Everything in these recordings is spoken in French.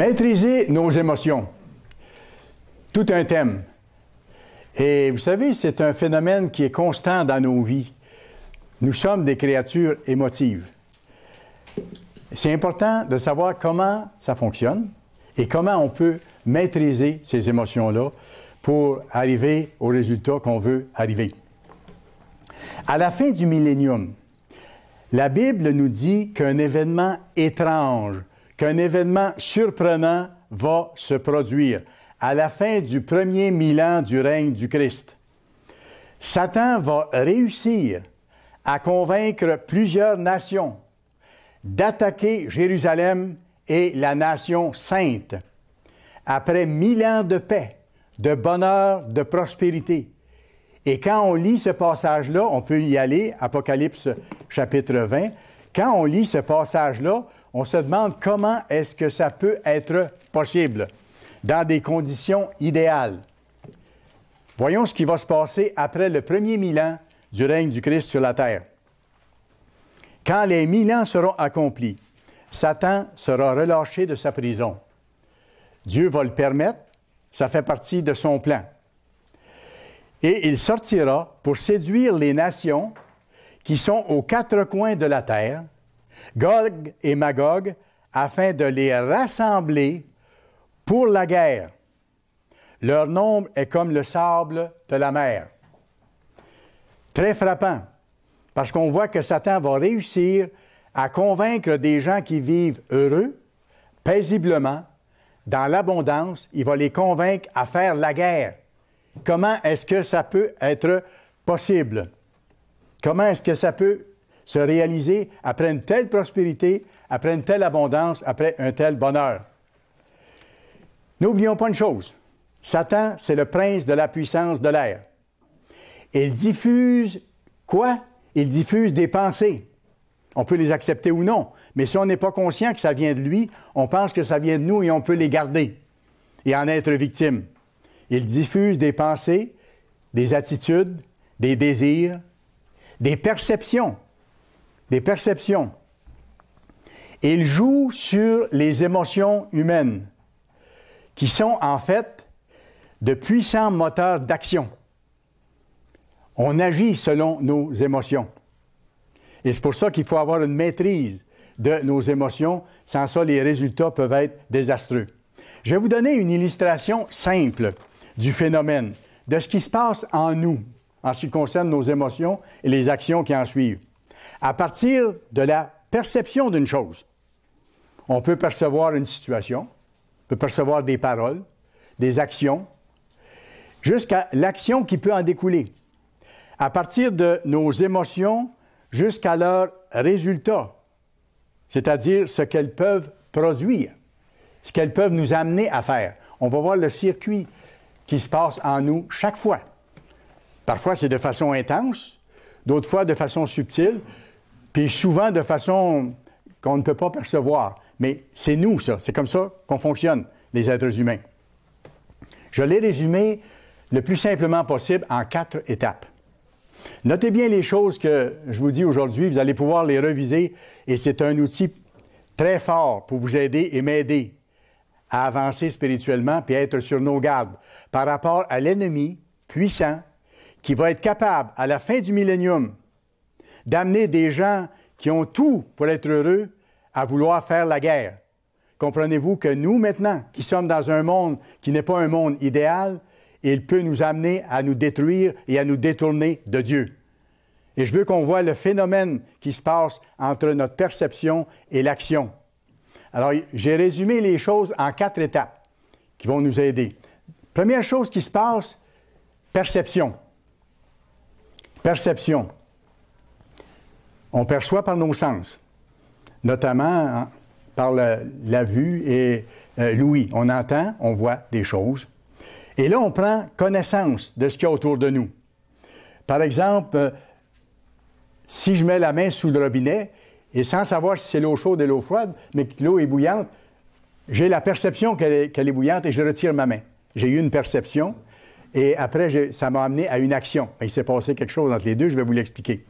Maîtriser nos émotions. Tout un thème. Et vous savez, c'est un phénomène qui est constant dans nos vies. Nous sommes des créatures émotives. C'est important de savoir comment ça fonctionne et comment on peut maîtriser ces émotions-là pour arriver au résultat qu'on veut arriver. À la fin du millénium, la Bible nous dit qu'un événement étrange qu'un événement surprenant va se produire à la fin du premier mille du règne du Christ. Satan va réussir à convaincre plusieurs nations d'attaquer Jérusalem et la nation sainte. Après mille ans de paix, de bonheur, de prospérité. Et quand on lit ce passage-là, on peut y aller, Apocalypse chapitre 20, quand on lit ce passage-là, on se demande comment est-ce que ça peut être possible dans des conditions idéales. Voyons ce qui va se passer après le premier mille du règne du Christ sur la terre. Quand les mille ans seront accomplis, Satan sera relâché de sa prison. Dieu va le permettre, ça fait partie de son plan. Et il sortira pour séduire les nations qui sont aux quatre coins de la terre, Gog et Magog, afin de les rassembler pour la guerre. Leur nombre est comme le sable de la mer. Très frappant, parce qu'on voit que Satan va réussir à convaincre des gens qui vivent heureux, paisiblement, dans l'abondance, il va les convaincre à faire la guerre. Comment est-ce que ça peut être possible? Comment est-ce que ça peut se réaliser après une telle prospérité, après une telle abondance, après un tel bonheur. N'oublions pas une chose. Satan, c'est le prince de la puissance de l'air. Il diffuse quoi? Il diffuse des pensées. On peut les accepter ou non, mais si on n'est pas conscient que ça vient de lui, on pense que ça vient de nous et on peut les garder et en être victime. Il diffuse des pensées, des attitudes, des désirs, des perceptions des perceptions. Et il joue sur les émotions humaines, qui sont en fait de puissants moteurs d'action. On agit selon nos émotions. Et c'est pour ça qu'il faut avoir une maîtrise de nos émotions. Sans ça, les résultats peuvent être désastreux. Je vais vous donner une illustration simple du phénomène, de ce qui se passe en nous en ce qui concerne nos émotions et les actions qui en suivent à partir de la perception d'une chose. On peut percevoir une situation, on peut percevoir des paroles, des actions, jusqu'à l'action qui peut en découler, à partir de nos émotions jusqu'à leurs résultats, c'est-à-dire ce qu'elles peuvent produire, ce qu'elles peuvent nous amener à faire. On va voir le circuit qui se passe en nous chaque fois. Parfois, c'est de façon intense, d'autres fois de façon subtile, puis souvent de façon qu'on ne peut pas percevoir. Mais c'est nous, ça. C'est comme ça qu'on fonctionne, les êtres humains. Je l'ai résumé le plus simplement possible en quatre étapes. Notez bien les choses que je vous dis aujourd'hui, vous allez pouvoir les reviser et c'est un outil très fort pour vous aider et m'aider à avancer spirituellement puis à être sur nos gardes par rapport à l'ennemi puissant qui va être capable, à la fin du millénium, d'amener des gens qui ont tout pour être heureux à vouloir faire la guerre. Comprenez-vous que nous, maintenant, qui sommes dans un monde qui n'est pas un monde idéal, il peut nous amener à nous détruire et à nous détourner de Dieu. Et je veux qu'on voit le phénomène qui se passe entre notre perception et l'action. Alors, j'ai résumé les choses en quatre étapes qui vont nous aider. Première chose qui se passe, perception. Perception on perçoit par nos sens, notamment hein, par la, vue et euh, l'ouïe. On entend, on voit des choses. Et là, on prend connaissance de ce qu'il y a autour de nous. Par exemple, euh, si je mets la main sous le robinet et sans savoir si c'est l'eau chaude et l'eau froide, mais que l'eau est bouillante, j'ai la perception qu'elle est, est, bouillante et je retire ma main. J'ai eu une perception et après, ça m'a amené à une action. Ben, il s'est passé quelque chose entre les deux, je vais vous l'expliquer.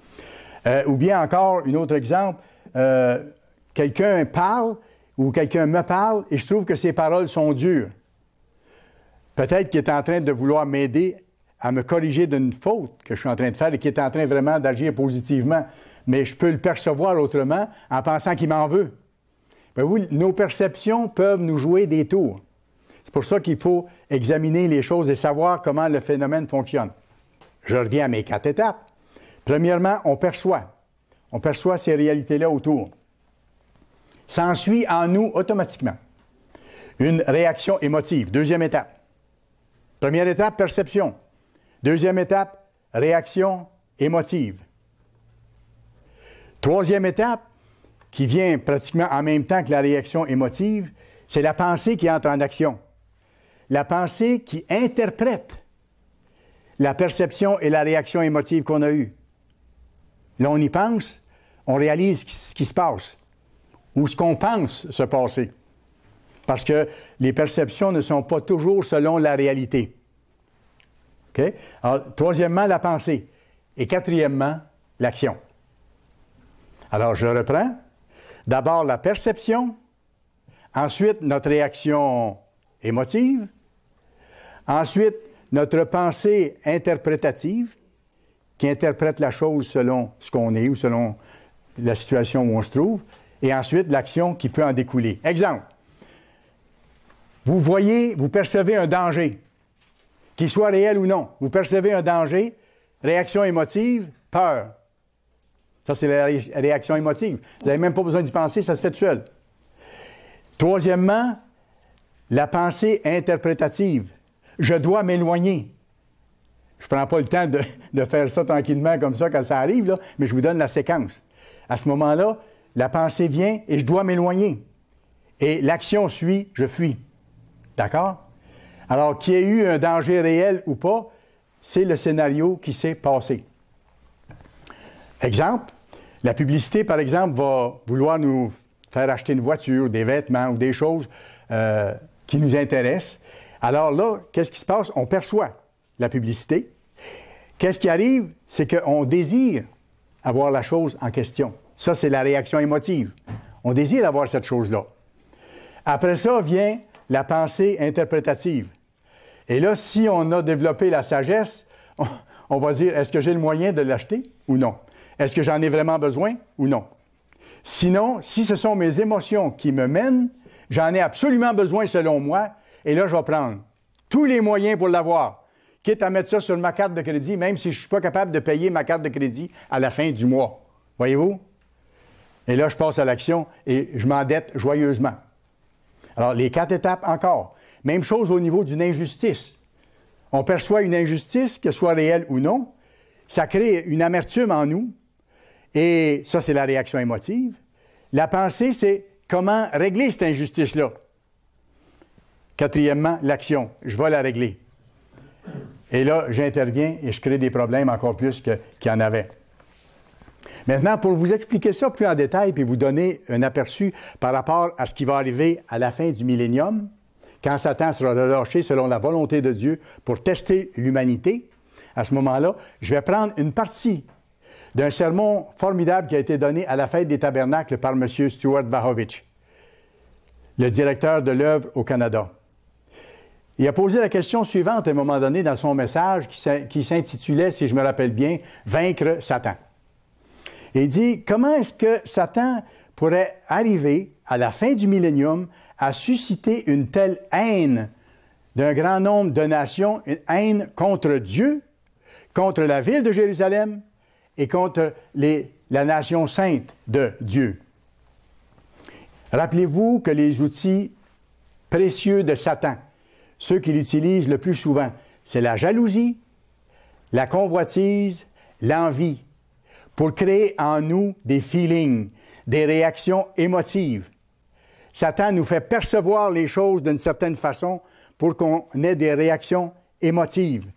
Euh, ou bien encore, un autre exemple, euh, quelqu'un parle ou quelqu'un me parle et je trouve que ses paroles sont dures. Peut-être qu'il est en train de vouloir m'aider à me corriger d'une faute que je suis en train de faire et qu'il est en train vraiment d'agir positivement. Mais je peux le percevoir autrement en pensant qu'il m'en veut. Ben nos perceptions peuvent nous jouer des tours. C'est pour ça qu'il faut examiner les choses et savoir comment le phénomène fonctionne. Je reviens à mes quatre étapes. Premièrement, on perçoit. On perçoit ces réalités-là autour. S'ensuit en nous automatiquement une réaction émotive. Deuxième étape. Première étape, perception. Deuxième étape, réaction émotive. Troisième étape, qui vient pratiquement en même temps que la réaction émotive, c'est la pensée qui entre en action. La pensée qui interprète la perception et la réaction émotive qu'on a eue. Là, on y pense, on réalise ce qui se passe, ou ce qu'on pense se passer. Parce que les perceptions ne sont pas toujours selon la réalité. troisièmement, la pensée. Et quatrièmement, l'action. Alors, je reprends. D'abord, la perception. Ensuite, notre réaction émotive. Ensuite, notre pensée interprétative qui interprète la chose selon ce qu'on est ou selon la situation où on se trouve, et ensuite l'action qui peut en découler. Exemple, vous voyez, vous percevez un danger, qu'il soit réel ou non, vous percevez un danger, réaction émotive, peur. Ça, c'est la réaction émotive. Vous n'avez même pas besoin d'y penser, ça se fait tout seul. Troisièmement, la pensée interprétative. Je dois m'éloigner. Je prends pas le temps de, faire ça tranquillement comme ça quand ça arrive, mais je vous donne la séquence. À ce moment-là, la pensée vient et je dois m'éloigner. Et l'action suit, je fuis. D'accord? Alors, qu'il y ait eu un danger réel ou pas, c'est le scénario qui s'est passé. Exemple, la publicité, par exemple, va vouloir nous faire acheter une voiture, des vêtements ou des choses euh, qui nous intéressent. Alors là, qu'est-ce qui se passe? On perçoit la publicité. Qu'est-ce qui arrive? C'est qu'on désire avoir la chose en question. Ça, c'est la réaction émotive. On désire avoir cette chose-là. Après ça vient la pensée interprétative. Et là, si on a développé la sagesse, on, va dire, est-ce que j'ai le moyen de l'acheter ou non? Est-ce que j'en ai vraiment besoin ou non? Sinon, si ce sont mes émotions qui me mènent, j'en ai absolument besoin selon moi, et là, je vais prendre tous les moyens pour l'avoir quitte à mettre ça sur ma carte de crédit, même si je ne suis pas capable de payer ma carte de crédit à la fin du mois. Voyez-vous? Et là, je passe à l'action et je m'endette joyeusement. Alors, les quatre étapes encore. Même chose au niveau d'une injustice. On perçoit une injustice, qu'elle soit réelle ou non. Ça crée une amertume en nous. Et ça, c'est la réaction émotive. La pensée, c'est comment régler cette injustice-là. Quatrièmement, l'action. Je vais la régler. Et là, j'interviens et je crée des problèmes encore plus qu'il y en avait. Maintenant, pour vous expliquer ça plus en détail et vous donner un aperçu par rapport à ce qui va arriver à la fin du millénium, quand Satan sera relâché selon la volonté de Dieu pour tester l'humanité, à ce moment-là, je vais prendre une partie d'un sermon formidable qui a été donné à la fête des tabernacles par M. Stuart Vahovich, le directeur de l'œuvre au Canada. Il a posé la question suivante à un moment donné dans son message qui s'intitulait, si je me rappelle bien, Vaincre Satan. il dit, comment est-ce que Satan pourrait arriver à la fin du millénium à susciter une telle haine d'un grand nombre de nations, une haine contre Dieu, contre la ville de Jérusalem et contre la nation sainte de Dieu. Rappelez-vous que les outils précieux de Satan, ceux qui l'utilisent le plus souvent, c'est la jalousie, la convoitise, l'envie, pour créer en nous des feelings, des réactions émotives. Satan nous fait percevoir les choses d'une certaine façon pour qu'on ait des réactions émotives,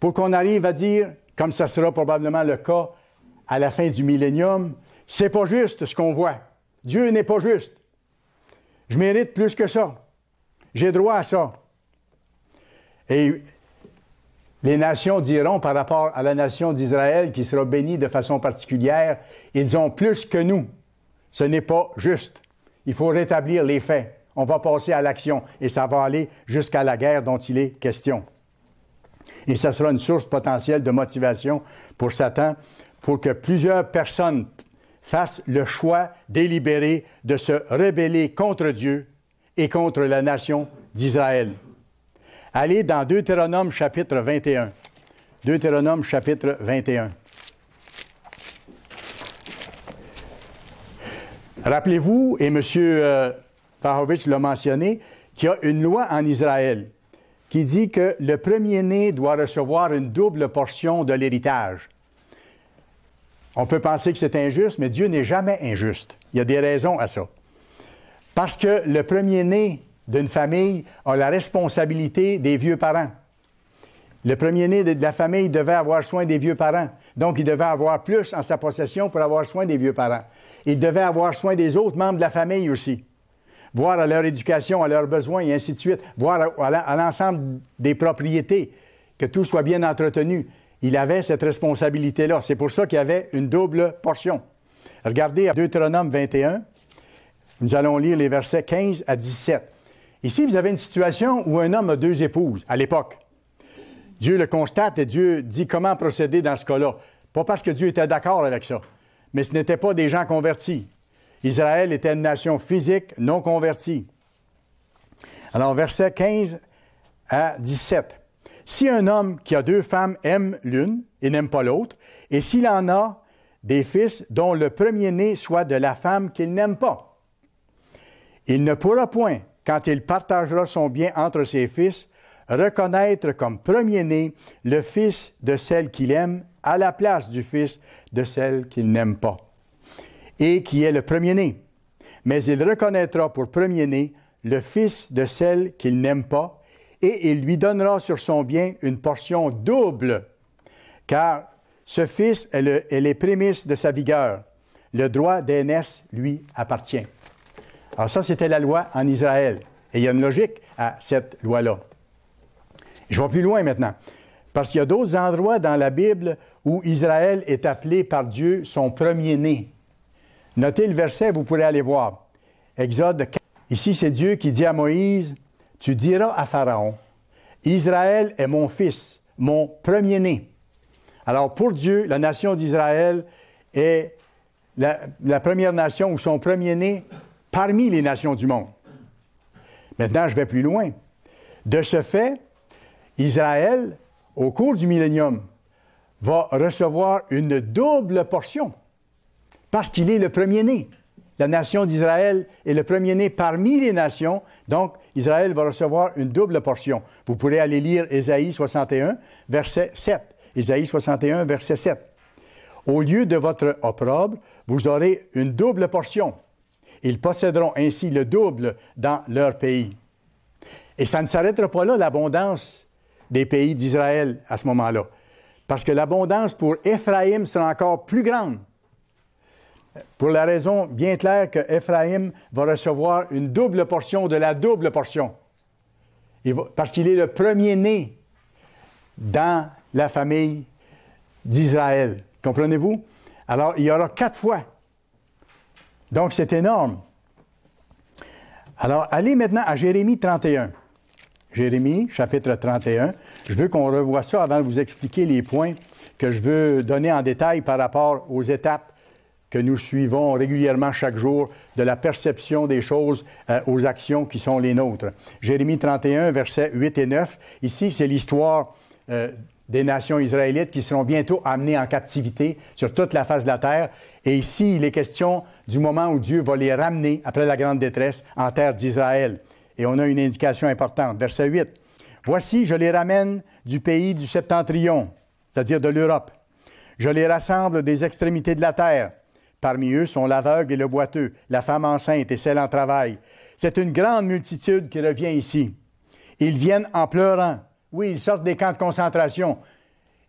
pour qu'on arrive à dire, comme ça sera probablement le cas à la fin du millénium, c'est pas juste ce qu'on voit. Dieu n'est pas juste. Je mérite plus que ça. J'ai droit à ça. Et les nations diront par rapport à la nation d'Israël qui sera bénie de façon particulière, ils ont plus que nous. Ce n'est pas juste. Il faut rétablir les faits. On va passer à l'action et ça va aller jusqu'à la guerre dont il est question. Et ça sera une source potentielle de motivation pour Satan pour que plusieurs personnes fassent le choix délibéré de se rebeller contre Dieu et contre la nation d'Israël. Allez dans Deutéronome chapitre 21. Deutéronome chapitre 21. Rappelez-vous, et M. Farhovitch euh, l'a mentionné, qu'il y a une loi en Israël qui dit que le premier-né doit recevoir une double portion de l'héritage. On peut penser que c'est injuste, mais Dieu n'est jamais injuste. Il y a des raisons à ça. Parce que le premier-né d'une famille a la responsabilité des vieux parents. Le premier-né de la famille devait avoir soin des vieux parents. Donc, il devait avoir plus en sa possession pour avoir soin des vieux parents. Il devait avoir soin des autres membres de la famille aussi. Voir à leur éducation, à leurs besoins et ainsi de suite. Voir à l'ensemble des propriétés, que tout soit bien entretenu. Il avait cette responsabilité-là. C'est pour ça qu'il y avait une double portion. Regardez à Deutéronome 21. Nous allons lire les versets 15 à 17. Ici, vous avez une situation où un homme a deux épouses à l'époque. Dieu le constate et Dieu dit comment procéder dans ce cas-là. Pas parce que Dieu était d'accord avec ça, mais ce n'étaient pas des gens convertis. Israël était une nation physique non convertie. Alors, versets 15 à 17. Si un homme qui a deux femmes aime l'une et n'aime pas l'autre, et s'il en a des fils dont le premier-né soit de la femme qu'il n'aime pas, il ne pourra point quand il partagera son bien entre ses fils, reconnaître comme premier-né le fils de celle qu'il aime à la place du fils de celle qu'il n'aime pas, et qui est le premier-né. Mais il reconnaîtra pour premier-né le fils de celle qu'il n'aime pas, et il lui donnera sur son bien une portion double, car ce fils est, le, est les prémices de sa vigueur. Le droit d'aînesse lui appartient. Alors ça, c'était la loi en Israël. Et il y a une logique à cette loi-là. Je vais plus loin maintenant, parce qu'il y a d'autres endroits dans la Bible où Israël est appelé par Dieu son premier-né. Notez le verset, vous pourrez aller voir. Exode 4. Ici, c'est Dieu qui dit à Moïse, Tu diras à Pharaon, Israël est mon fils, mon premier-né. Alors pour Dieu, la nation d'Israël est la, première nation où son premier-né parmi les nations du monde. Maintenant, je vais plus loin. De ce fait, Israël, au cours du millénium, va recevoir une double portion parce qu'il est le premier-né. La nation d'Israël est le premier-né parmi les nations, donc Israël va recevoir une double portion. Vous pourrez aller lire Ésaïe 61, verset 7. Ésaïe 61, verset 7. Au lieu de votre opprobre, vous aurez une double portion. Ils posséderont ainsi le double dans leur pays. Et ça ne s'arrêtera pas là, l'abondance des pays d'Israël à ce moment-là. Parce que l'abondance pour Éphraïm sera encore plus grande. Pour la raison bien claire que Éphraïm va recevoir une double portion de la double portion. parce qu'il est le premier-né dans la famille d'Israël. Comprenez-vous? Alors, il y aura quatre fois donc, c'est énorme. Alors, allez maintenant à Jérémie 31. Jérémie, chapitre 31. Je veux qu'on revoie ça avant de vous expliquer les points que je veux donner en détail par rapport aux étapes que nous suivons régulièrement chaque jour de la perception des choses euh, aux actions qui sont les nôtres. Jérémie 31, versets 8 et 9. Ici, c'est l'histoire euh, des nations israélites qui seront bientôt amenées en captivité sur toute la face de la terre. Et ici, il est question du moment où Dieu va les ramener après la grande détresse en terre d'Israël. Et on a une indication importante. Verset 8. Voici, je les ramène du pays du septentrion, c'est-à-dire de l'Europe. Je les rassemble des extrémités de la terre. Parmi eux sont l'aveugle et le boiteux, la femme enceinte et celle en travail. C'est une grande multitude qui revient ici. Ils viennent en pleurant, oui, ils sortent des camps de concentration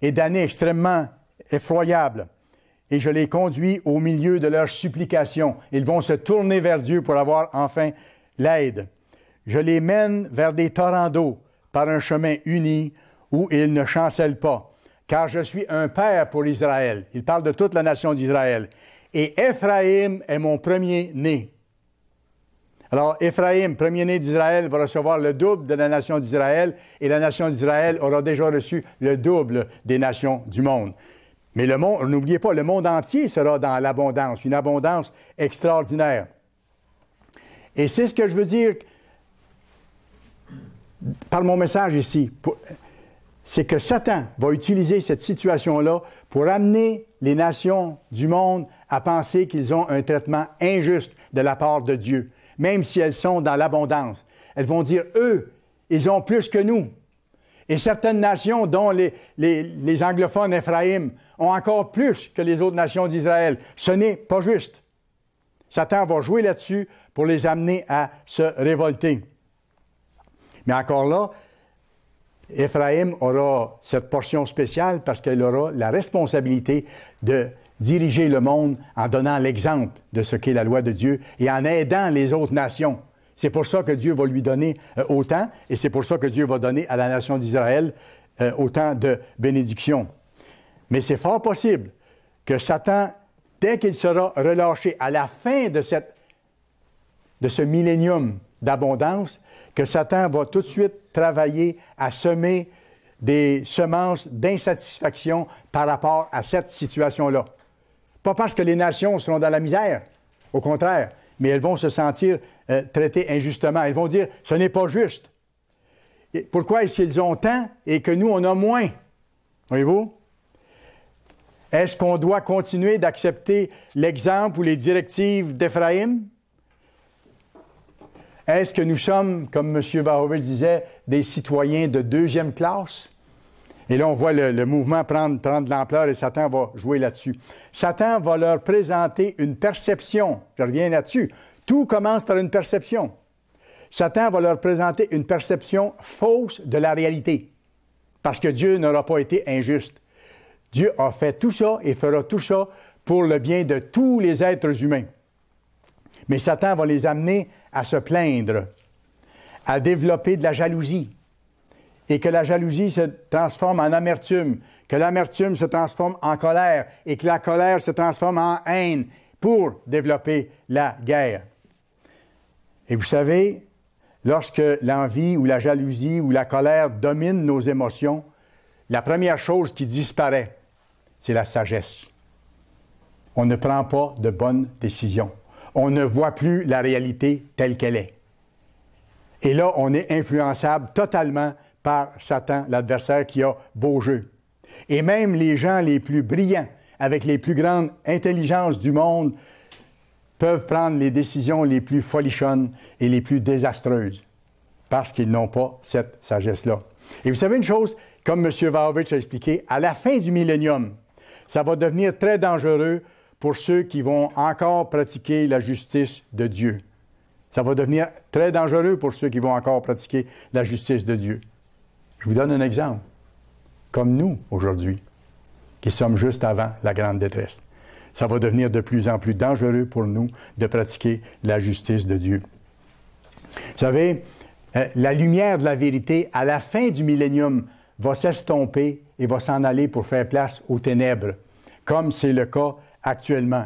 et d'années extrêmement effroyables. Et je les conduis au milieu de leurs supplications. Ils vont se tourner vers Dieu pour avoir enfin l'aide. Je les mène vers des torrents d'eau par un chemin uni où ils ne chancellent pas, car je suis un père pour Israël. Il parle de toute la nation d'Israël. Et Éphraïm est mon premier-né. Alors, Éphraïm, premier-né d'Israël, va recevoir le double de la nation d'Israël, et la nation d'Israël aura déjà reçu le double des nations du monde. Mais le monde, n'oubliez pas, le monde entier sera dans l'abondance, une abondance extraordinaire. Et c'est ce que je veux dire par mon message ici. C'est que Satan va utiliser cette situation-là pour amener les nations du monde à penser qu'ils ont un traitement injuste de la part de Dieu même si elles sont dans l'abondance. Elles vont dire, eux, ils ont plus que nous. Et certaines nations, dont les, anglophones Ephraïm, ont encore plus que les autres nations d'Israël. Ce n'est pas juste. Satan va jouer là-dessus pour les amener à se révolter. Mais encore là, Ephraïm aura cette portion spéciale parce qu'elle aura la responsabilité de diriger le monde en donnant l'exemple de ce qu'est la loi de Dieu et en aidant les autres nations. C'est pour ça que Dieu va lui donner euh, autant et c'est pour ça que Dieu va donner à la nation d'Israël euh, autant de bénédictions. Mais c'est fort possible que Satan, dès qu'il sera relâché à la fin de, de ce millénium d'abondance, que Satan va tout de suite travailler à semer des semences d'insatisfaction par rapport à cette situation-là. Pas parce que les nations seront dans la misère, au contraire, mais elles vont se sentir euh, traitées injustement. Elles vont dire, ce n'est pas juste. Et pourquoi est-ce qu'ils ont tant et que nous, on a moins? Voyez-vous? Est-ce qu'on doit continuer d'accepter l'exemple ou les directives d'Éphraïm? Est-ce que nous sommes, comme M. Baroville disait, des citoyens de deuxième classe? Et là, on voit le, mouvement prendre, prendre de l'ampleur et Satan va jouer là-dessus. Satan va leur présenter une perception. Je reviens là-dessus. Tout commence par une perception. Satan va leur présenter une perception fausse de la réalité, parce que Dieu n'aura pas été injuste. Dieu a fait tout ça et fera tout ça pour le bien de tous les êtres humains. Mais Satan va les amener à se plaindre, à développer de la jalousie, et que la jalousie se transforme en amertume, que l'amertume se transforme en colère et que la colère se transforme en haine pour développer la guerre. Et vous savez, lorsque l'envie ou la jalousie ou la colère dominent nos émotions, la première chose qui disparaît, c'est la sagesse. On ne prend pas de bonnes décisions. On ne voit plus la réalité telle qu'elle est. Et là, on est influençable totalement par Satan, l'adversaire qui a beau jeu. Et même les gens les plus brillants, avec les plus grandes intelligences du monde, peuvent prendre les décisions les plus folichonnes et les plus désastreuses parce qu'ils n'ont pas cette sagesse-là. Et vous savez une chose, comme M. Varovitch a expliqué, à la fin du millénium, ça va devenir très dangereux pour ceux qui vont encore pratiquer la justice de Dieu. Ça va devenir très dangereux pour ceux qui vont encore pratiquer la justice de Dieu. Je vous donne un exemple. Comme nous, aujourd'hui, qui sommes juste avant la grande détresse. Ça va devenir de plus en plus dangereux pour nous de pratiquer la justice de Dieu. Vous savez, euh, la lumière de la vérité, à la fin du millénium, va s'estomper et va s'en aller pour faire place aux ténèbres, comme c'est le cas actuellement.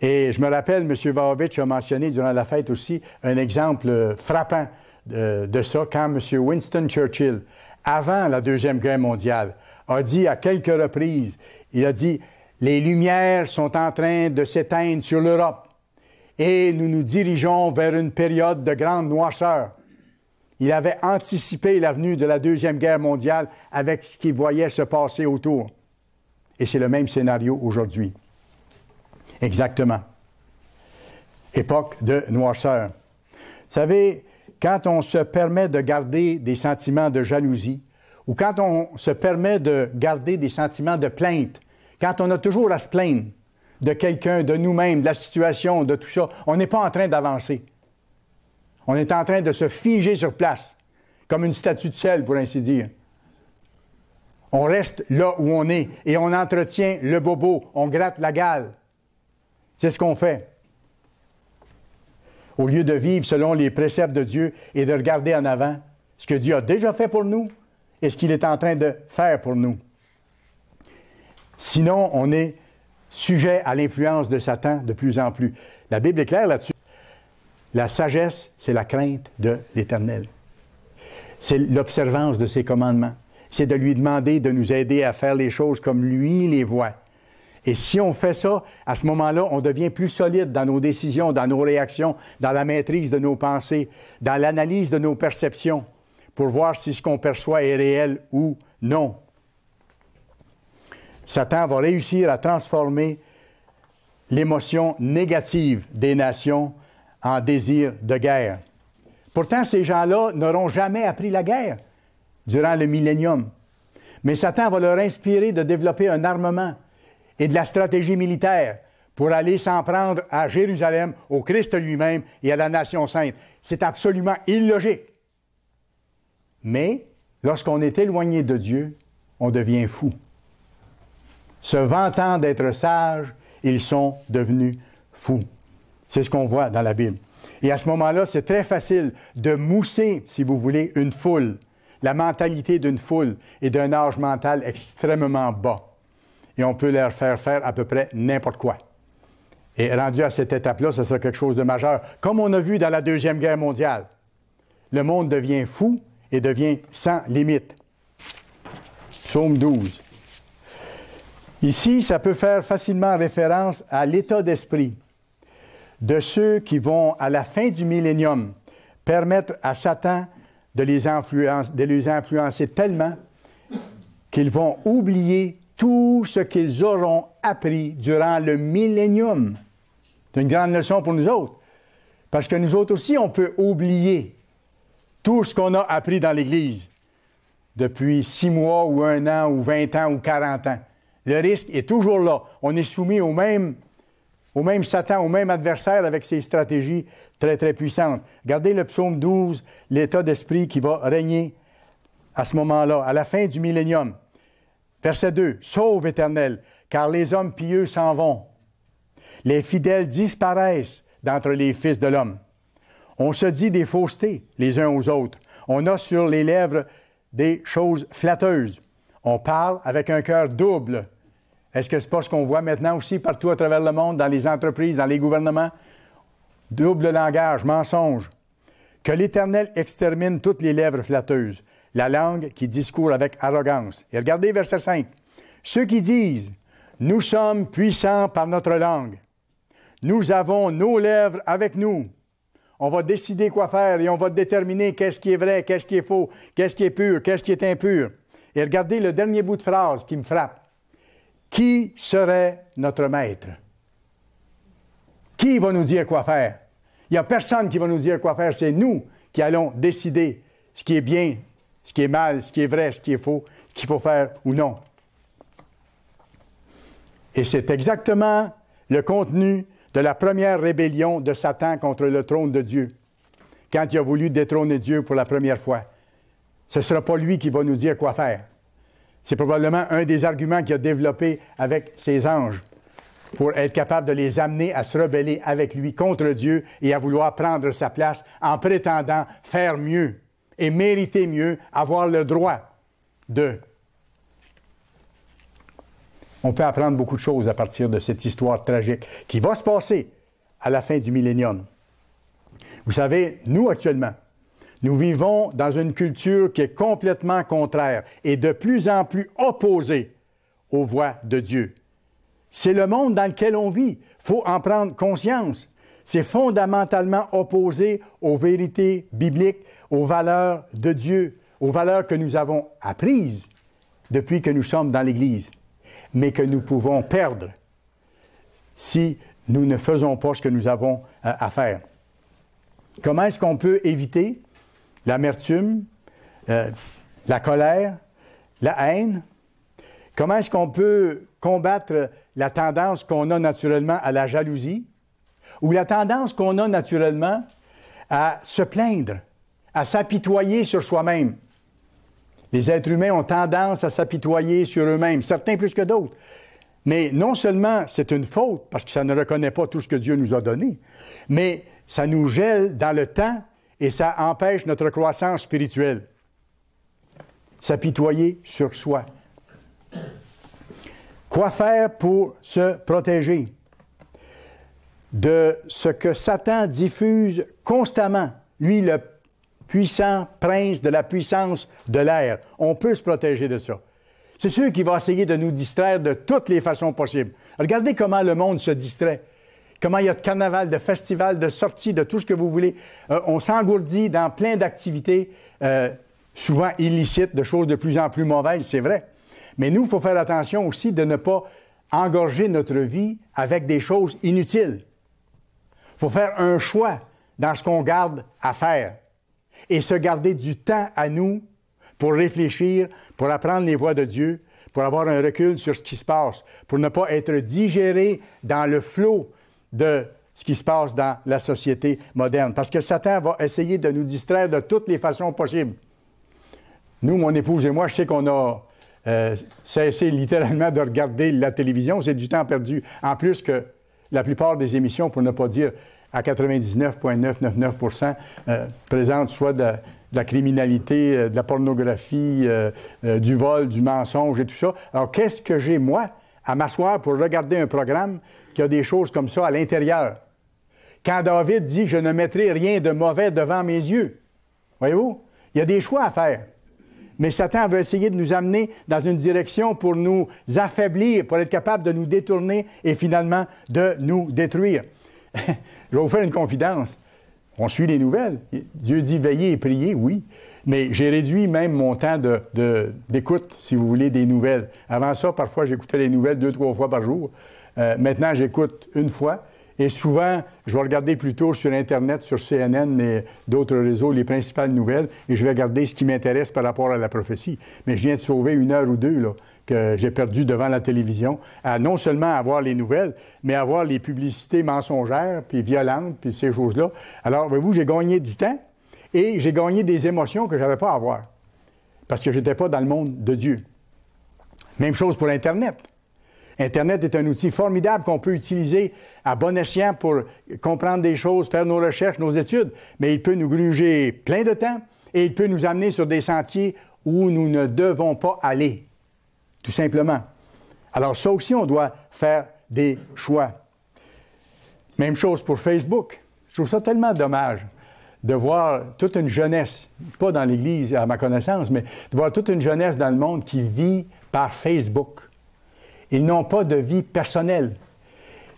Et je me rappelle, M. Vahovitch a mentionné durant la fête aussi un exemple euh, frappant de, ça quand M. Winston Churchill, avant la Deuxième Guerre mondiale, a dit à quelques reprises, il a dit, les lumières sont en train de s'éteindre sur l'Europe et nous nous dirigeons vers une période de grande noirceur. Il avait anticipé l'avenue de la Deuxième Guerre mondiale avec ce qu'il voyait se passer autour. Et c'est le même scénario aujourd'hui. Exactement. Époque de noirceur. Vous savez, quand on se permet de garder des sentiments de jalousie, ou quand on se permet de garder des sentiments de plainte, quand on a toujours à se plaindre de quelqu'un, de nous-mêmes, de la situation, de tout ça, on n'est pas en train d'avancer. On est en train de se figer sur place, comme une statue de sel, pour ainsi dire. On reste là où on est et on entretient le bobo, on gratte la gale. C'est ce qu'on fait au lieu de vivre selon les préceptes de Dieu et de regarder en avant ce que Dieu a déjà fait pour nous et ce qu'il est en train de faire pour nous. Sinon, on est sujet à l'influence de Satan de plus en plus. La Bible est claire là-dessus. La sagesse, c'est la crainte de l'Éternel. C'est l'observance de ses commandements. C'est de lui demander de nous aider à faire les choses comme lui les voit. Et si on fait ça, à ce moment-là, on devient plus solide dans nos décisions, dans nos réactions, dans la maîtrise de nos pensées, dans l'analyse de nos perceptions, pour voir si ce qu'on perçoit est réel ou non. Satan va réussir à transformer l'émotion négative des nations en désir de guerre. Pourtant, ces gens-là n'auront jamais appris la guerre durant le millénium. Mais Satan va leur inspirer de développer un armement et de la stratégie militaire pour aller s'en prendre à Jérusalem, au Christ lui-même et à la nation sainte. C'est absolument illogique. Mais lorsqu'on est éloigné de Dieu, on devient fou. Se vantant d'être sage, ils sont devenus fous. C'est ce qu'on voit dans la Bible. Et à ce moment-là, c'est très facile de mousser, si vous voulez, une foule, la mentalité d'une foule et d'un âge mental extrêmement bas et on peut leur faire faire à peu près n'importe quoi. Et rendu à cette étape-là, ce sera quelque chose de majeur. Comme on a vu dans la Deuxième Guerre mondiale, le monde devient fou et devient sans limite. Psaume 12. Ici, ça peut faire facilement référence à l'état d'esprit de ceux qui vont, à la fin du millénium, permettre à Satan de les influencer tellement qu'ils vont oublier tout ce qu'ils auront appris durant le millénium. C'est une grande leçon pour nous autres. Parce que nous autres aussi, on peut oublier tout ce qu'on a appris dans l'Église depuis six mois ou un an ou vingt ans ou quarante ans. Le risque est toujours là. On est soumis au même, au même Satan, au même adversaire avec ses stratégies très, très puissantes. Regardez le psaume 12, l'état d'esprit qui va régner à ce moment-là, à la fin du millénium. Verset 2. Sauve, Éternel, car les hommes pieux s'en vont. Les fidèles disparaissent d'entre les fils de l'homme. On se dit des faussetés les uns aux autres. On a sur les lèvres des choses flatteuses. On parle avec un cœur double. Est-ce que c'est pas ce qu'on voit maintenant aussi partout à travers le monde, dans les entreprises, dans les gouvernements? Double langage, mensonge. Que l'Éternel extermine toutes les lèvres flatteuses la langue qui discourt avec arrogance. Et regardez verset 5. Ceux qui disent, nous sommes puissants par notre langue, nous avons nos lèvres avec nous, on va décider quoi faire et on va déterminer qu'est-ce qui est vrai, qu'est-ce qui est faux, qu'est-ce qui est pur, qu'est-ce qui est impur. Et regardez le dernier bout de phrase qui me frappe. Qui serait notre maître? Qui va nous dire quoi faire? Il n'y a personne qui va nous dire quoi faire. C'est nous qui allons décider ce qui est bien, ce qui est mal, ce qui est vrai, ce qui est faux, ce qu'il faut faire ou non. Et c'est exactement le contenu de la première rébellion de Satan contre le trône de Dieu, quand il a voulu détrôner Dieu pour la première fois. Ce ne sera pas lui qui va nous dire quoi faire. C'est probablement un des arguments qu'il a développé avec ses anges pour être capable de les amener à se rebeller avec lui contre Dieu et à vouloir prendre sa place en prétendant faire mieux et mériter mieux, avoir le droit de. On peut apprendre beaucoup de choses à partir de cette histoire tragique qui va se passer à la fin du millénium. Vous savez, nous actuellement, nous vivons dans une culture qui est complètement contraire et de plus en plus opposée aux voies de Dieu. C'est le monde dans lequel on vit. faut en prendre conscience. C'est fondamentalement opposé aux vérités bibliques aux valeurs de Dieu, aux valeurs que nous avons apprises depuis que nous sommes dans l'Église, mais que nous pouvons perdre si nous ne faisons pas ce que nous avons euh, à faire. Comment est-ce qu'on peut éviter l'amertume, euh, la colère, la haine? Comment est-ce qu'on peut combattre la tendance qu'on a naturellement à la jalousie ou la tendance qu'on a naturellement à se plaindre à s'apitoyer sur soi-même. Les êtres humains ont tendance à s'apitoyer sur eux-mêmes, certains plus que d'autres. Mais non seulement c'est une faute parce que ça ne reconnaît pas tout ce que Dieu nous a donné, mais ça nous gèle dans le temps et ça empêche notre croissance spirituelle. S'apitoyer sur soi. Quoi faire pour se protéger de ce que Satan diffuse constamment, lui le puissant prince de la puissance de l'air. On peut se protéger de ça. C'est sûr qu'il va essayer de nous distraire de toutes les façons possibles. Regardez comment le monde se distrait. Comment il y a de carnaval, de festival, de sortie, de tout ce que vous voulez. Euh, on s'engourdit dans plein d'activités, euh, souvent illicites, de choses de plus en plus mauvaises, c'est vrai. Mais nous, il faut faire attention aussi de ne pas engorger notre vie avec des choses inutiles. Il faut faire un choix dans ce qu'on garde à faire et se garder du temps à nous pour réfléchir, pour apprendre les voies de Dieu, pour avoir un recul sur ce qui se passe, pour ne pas être digéré dans le flot de ce qui se passe dans la société moderne. Parce que Satan va essayer de nous distraire de toutes les façons possibles. Nous, mon épouse et moi, je sais qu'on a euh, cessé littéralement de regarder la télévision. C'est du temps perdu. En plus que la plupart des émissions, pour ne pas dire à 99,999 euh, présente soit de, la criminalité, euh, de la pornographie, euh, du vol, du mensonge et tout ça. Alors, qu'est-ce que j'ai, moi, à m'asseoir pour regarder un programme qui a des choses comme ça à l'intérieur? Quand David dit Je ne mettrai rien de mauvais devant mes yeux, voyez-vous, il y a des choix à faire. Mais Satan veut essayer de nous amener dans une direction pour nous affaiblir, pour être capable de nous détourner et finalement de nous détruire. Je vais vous faire une confidence. On suit les nouvelles. Dieu dit veiller et prier. oui. Mais j'ai réduit même mon temps d'écoute, de, d'écoute si vous voulez, des nouvelles. Avant ça, parfois, j'écoutais les nouvelles deux, trois fois par jour. Euh, maintenant, j'écoute une fois. Et souvent, je vais regarder plutôt sur Internet, sur CNN et d'autres réseaux les principales nouvelles, et je vais regarder ce qui m'intéresse par rapport à la prophétie. Mais je viens de sauver une heure ou deux, là que j'ai perdu devant la télévision, à non seulement avoir les nouvelles, mais avoir les publicités mensongères, puis violentes, puis ces choses-là. Alors, ben, vous, j'ai gagné du temps et j'ai gagné des émotions que je n'avais pas à avoir, parce que je n'étais pas dans le monde de Dieu. Même chose pour l'Internet. Internet est un outil formidable qu'on peut utiliser à bon escient pour comprendre des choses, faire nos recherches, nos études, mais il peut nous gruger plein de temps et il peut nous amener sur des sentiers où nous ne devons pas aller tout simplement. Alors ça aussi, on doit faire des choix. Même chose pour Facebook. Je trouve ça tellement dommage de voir toute une jeunesse, pas dans l'Église à ma connaissance, mais de voir toute une jeunesse dans le monde qui vit par Facebook. Ils n'ont pas de vie personnelle.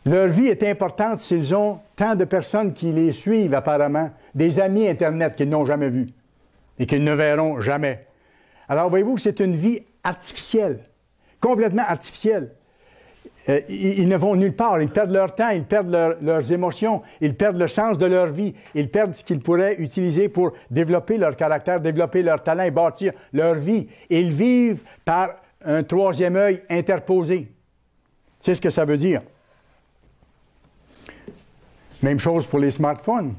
Leur vie est importante s'ils ont tant de personnes qui les suivent apparemment, des amis Internet qu'ils n'ont jamais vus et qu'ils ne verront jamais. Alors voyez-vous, c'est une vie artificielle complètement artificiel. Euh, ils, ne vont nulle part. Ils perdent leur temps, ils perdent leurs émotions, ils perdent le sens de leur vie, ils perdent ce qu'ils pourraient utiliser pour développer leur caractère, développer leur talent et bâtir leur vie. Ils vivent par un troisième œil interposé. C'est ce que ça veut dire. Même chose pour les smartphones.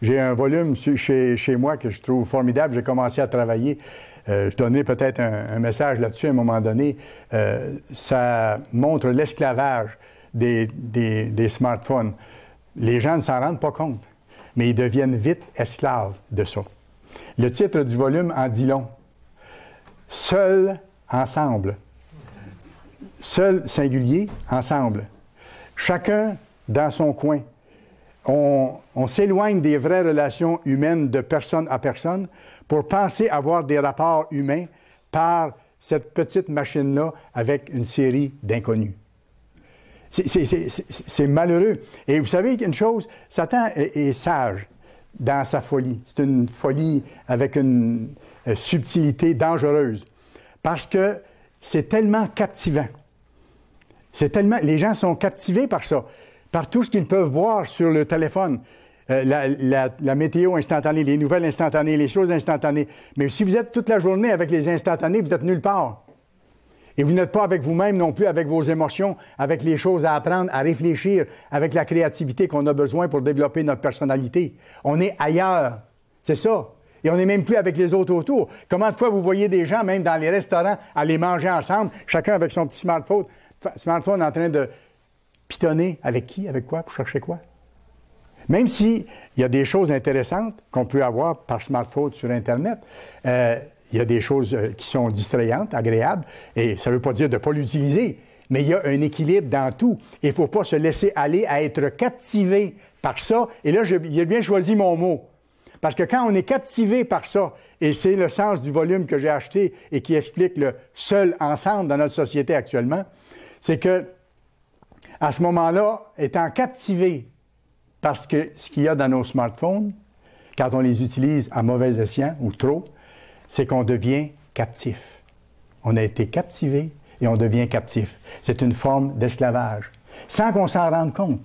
J'ai un volume chez, chez moi que je trouve formidable. J'ai commencé à travailler euh, je donnerai peut-être un, message là-dessus à un moment donné. Euh, ça montre l'esclavage des, des, smartphones. Les gens ne s'en rendent pas compte, mais ils deviennent vite esclaves de ça. Le titre du volume en dit long. Seuls, ensemble. Seul, singulier, ensemble. Chacun dans son coin on, s'éloigne des vraies relations humaines de personne à personne pour penser avoir des rapports humains par cette petite machine-là avec une série d'inconnus. C'est malheureux. Et vous savez une chose, Satan est, sage dans sa folie. C'est une folie avec une euh, subtilité dangereuse. Parce que c'est tellement captivant. C'est tellement. Les gens sont captivés par ça par tout ce qu'ils peuvent voir sur le téléphone. Euh, la, météo instantanée, les nouvelles instantanées, les choses instantanées. Mais si vous êtes toute la journée avec les instantanés, vous êtes nulle part. Et vous n'êtes pas avec vous-même non plus, avec vos émotions, avec les choses à apprendre, à réfléchir, avec la créativité qu'on a besoin pour développer notre personnalité. On est ailleurs. C'est ça. Et on n'est même plus avec les autres autour. Comment de fois vous voyez des gens, même dans les restaurants, aller manger ensemble, chacun avec son petit smartphone, smartphone en train de pitonner avec qui, avec quoi, pour chercher quoi. Même s'il y a des choses intéressantes qu'on peut avoir par smartphone sur Internet, euh, il y a des choses euh, qui sont distrayantes, agréables, et ça ne veut pas dire de ne pas l'utiliser, mais il y a un équilibre dans tout. Il ne faut pas se laisser aller à être captivé par ça. Et là, j'ai bien choisi mon mot. Parce que quand on est captivé par ça, et c'est le sens du volume que j'ai acheté et qui explique le seul ensemble dans notre société actuellement, c'est que à ce moment-là, étant captivé parce que ce qu'il y a dans nos smartphones, quand on les utilise à mauvais escient ou trop, c'est qu'on devient captif. On a été captivé et on devient captif. C'est une forme d'esclavage, sans qu'on s'en rende compte.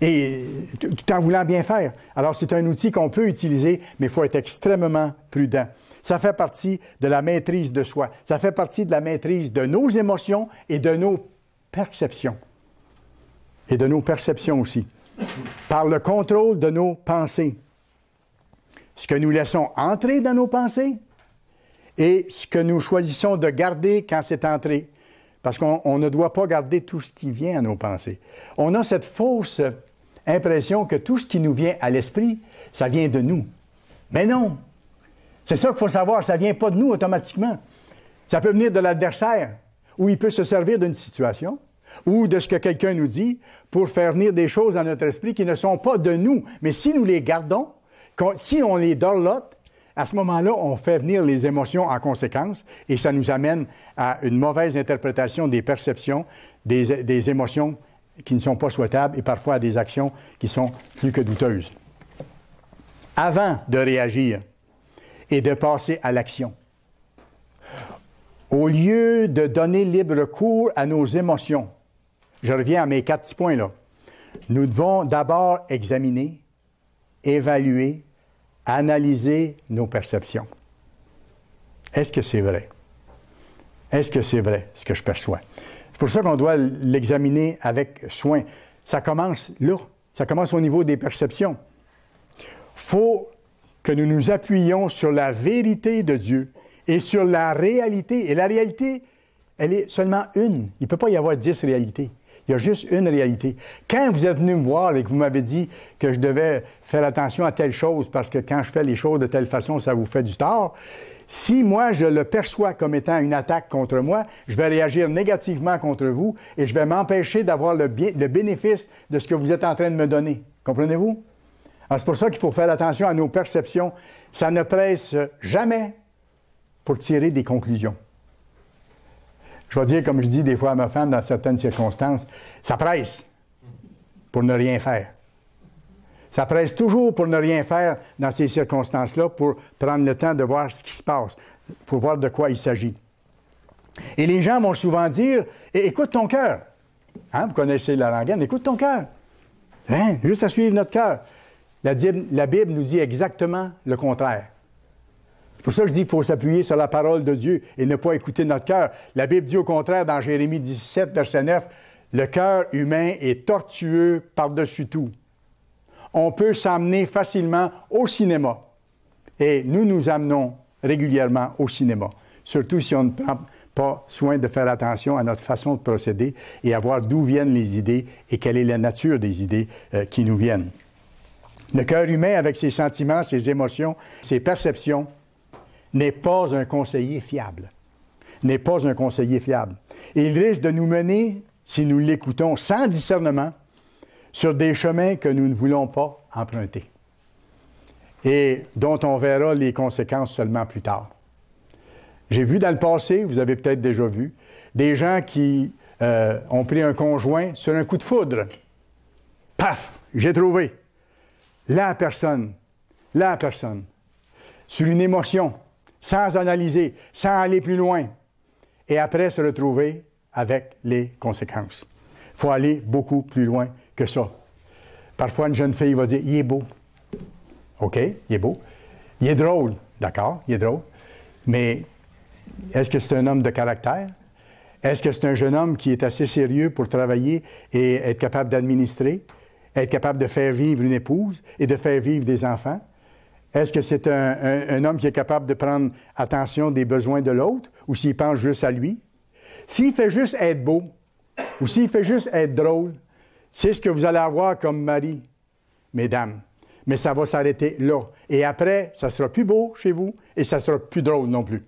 Et tout en voulant bien faire. Alors, c'est un outil qu'on peut utiliser, mais il faut être extrêmement prudent. Ça fait partie de la maîtrise de soi. Ça fait partie de la maîtrise de nos émotions et de nos perceptions et de nos perceptions aussi, par le contrôle de nos pensées. Ce que nous laissons entrer dans nos pensées et ce que nous choisissons de garder quand c'est entré. Parce qu'on ne doit pas garder tout ce qui vient à nos pensées. On a cette fausse impression que tout ce qui nous vient à l'esprit, ça vient de nous. Mais non. C'est ça qu'il faut savoir, ça ne vient pas de nous automatiquement. Ça peut venir de l'adversaire, ou il peut se servir d'une situation, ou de ce que quelqu'un nous dit pour faire venir des choses dans notre esprit qui ne sont pas de nous. Mais si nous les gardons, si on les dorlote, à ce moment-là, on fait venir les émotions en conséquence et ça nous amène à une mauvaise interprétation des perceptions, des, des émotions qui ne sont pas souhaitables et parfois à des actions qui sont plus que douteuses. Avant de réagir et de passer à l'action, au lieu de donner libre cours à nos émotions, je reviens à mes quatre petits points là. Nous devons d'abord examiner, évaluer, analyser nos perceptions. Est-ce que c'est vrai? Est-ce que c'est vrai ce que je perçois? C'est pour ça qu'on doit l'examiner avec soin. Ça commence là. Ça commence au niveau des perceptions. Faut que nous nous appuyions sur la vérité de Dieu et sur la réalité. Et la réalité, elle est seulement une. Il ne peut pas y avoir dix réalités. Il y a juste une réalité. Quand vous êtes venu me voir et que vous m'avez dit que je devais faire attention à telle chose parce que quand je fais les choses de telle façon, ça vous fait du tort, si moi je le perçois comme étant une attaque contre moi, je vais réagir négativement contre vous et je vais m'empêcher d'avoir le, bénéfice de ce que vous êtes en train de me donner. Comprenez-vous? c'est pour ça qu'il faut faire attention à nos perceptions. Ça ne presse jamais pour tirer des conclusions. Je vais dire, comme je dis des fois à ma femme, dans certaines circonstances, ça presse pour ne rien faire. Ça presse toujours pour ne rien faire dans ces circonstances-là, pour prendre le temps de voir ce qui se passe. pour voir de quoi il s'agit. Et les gens vont souvent dire «Eh, Écoute ton cœur. Hein, vous connaissez la langue, écoute ton cœur. Hein, juste à suivre notre cœur. la Bible nous dit exactement le contraire. C'est pour ça que je dis qu'il faut s'appuyer sur la parole de Dieu et ne pas écouter notre cœur. La Bible dit au contraire dans Jérémie 17, verset 9, le cœur humain est tortueux par-dessus tout. On peut s'amener facilement au cinéma. Et nous nous amenons régulièrement au cinéma, surtout si on ne prend pas soin de faire attention à notre façon de procéder et à voir d'où viennent les idées et quelle est la nature des idées euh, qui nous viennent. Le cœur humain, avec ses sentiments, ses émotions, ses perceptions, n'est pas un conseiller fiable. N'est pas un conseiller fiable. Et il risque de nous mener, si nous l'écoutons sans discernement, sur des chemins que nous ne voulons pas emprunter et dont on verra les conséquences seulement plus tard. J'ai vu dans le passé, vous avez peut-être déjà vu, des gens qui euh, ont pris un conjoint sur un coup de foudre. Paf, j'ai trouvé. La personne, la personne, sur une émotion, sans analyser, sans aller plus loin, et après se retrouver avec les conséquences. Il faut aller beaucoup plus loin que ça. Parfois, une jeune fille va dire, il est beau. OK, il est beau. Il est drôle, d'accord, il est drôle. Mais est-ce que c'est un homme de caractère? Est-ce que c'est un jeune homme qui est assez sérieux pour travailler et être capable d'administrer, être capable de faire vivre une épouse et de faire vivre des enfants? Est-ce que c'est un, homme qui est capable de prendre attention des besoins de l'autre ou s'il pense juste à lui? S'il fait juste être beau ou s'il fait juste être drôle, c'est ce que vous allez avoir comme mari, mesdames. Mais ça va s'arrêter là. Et après, ça sera plus beau chez vous et ça sera plus drôle non plus.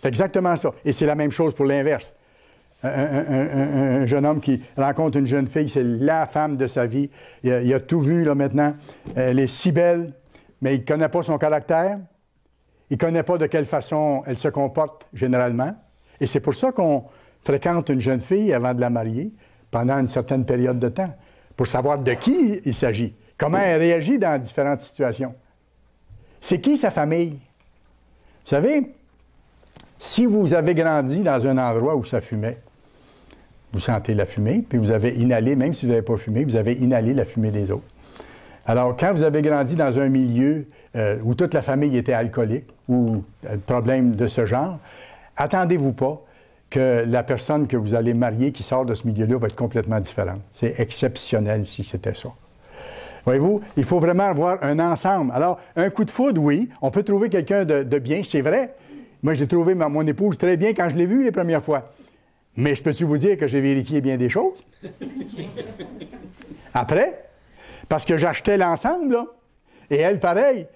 C'est exactement ça. Et c'est la même chose pour l'inverse. Un, jeune homme qui rencontre une jeune fille, c'est la femme de sa vie. Il a, il a tout vu là maintenant. Elle est si belle, mais il ne connaît pas son caractère, il ne connaît pas de quelle façon elle se comporte généralement. Et c'est pour ça qu'on fréquente une jeune fille avant de la marier pendant une certaine période de temps, pour savoir de qui il s'agit, comment elle réagit dans différentes situations. C'est qui sa famille? Vous savez, si vous avez grandi dans un endroit où ça fumait, vous sentez la fumée, puis vous avez inhalé, même si vous n'avez pas fumé, vous avez inhalé la fumée des autres. Alors, quand vous avez grandi dans un milieu euh, où toute la famille était alcoolique ou euh, problème de ce genre, attendez-vous pas que la personne que vous allez marier qui sort de ce milieu-là va être complètement différente. C'est exceptionnel si c'était ça. Voyez-vous, il faut vraiment avoir un ensemble. Alors, un coup de foudre, oui, on peut trouver quelqu'un de, bien, c'est vrai. Moi, j'ai trouvé mon épouse très bien quand je l'ai vue les premières fois. Mais je peux-tu vous dire que j'ai vérifié bien des choses? Après, parce que j'achetais l'ensemble, Et elle, pareil.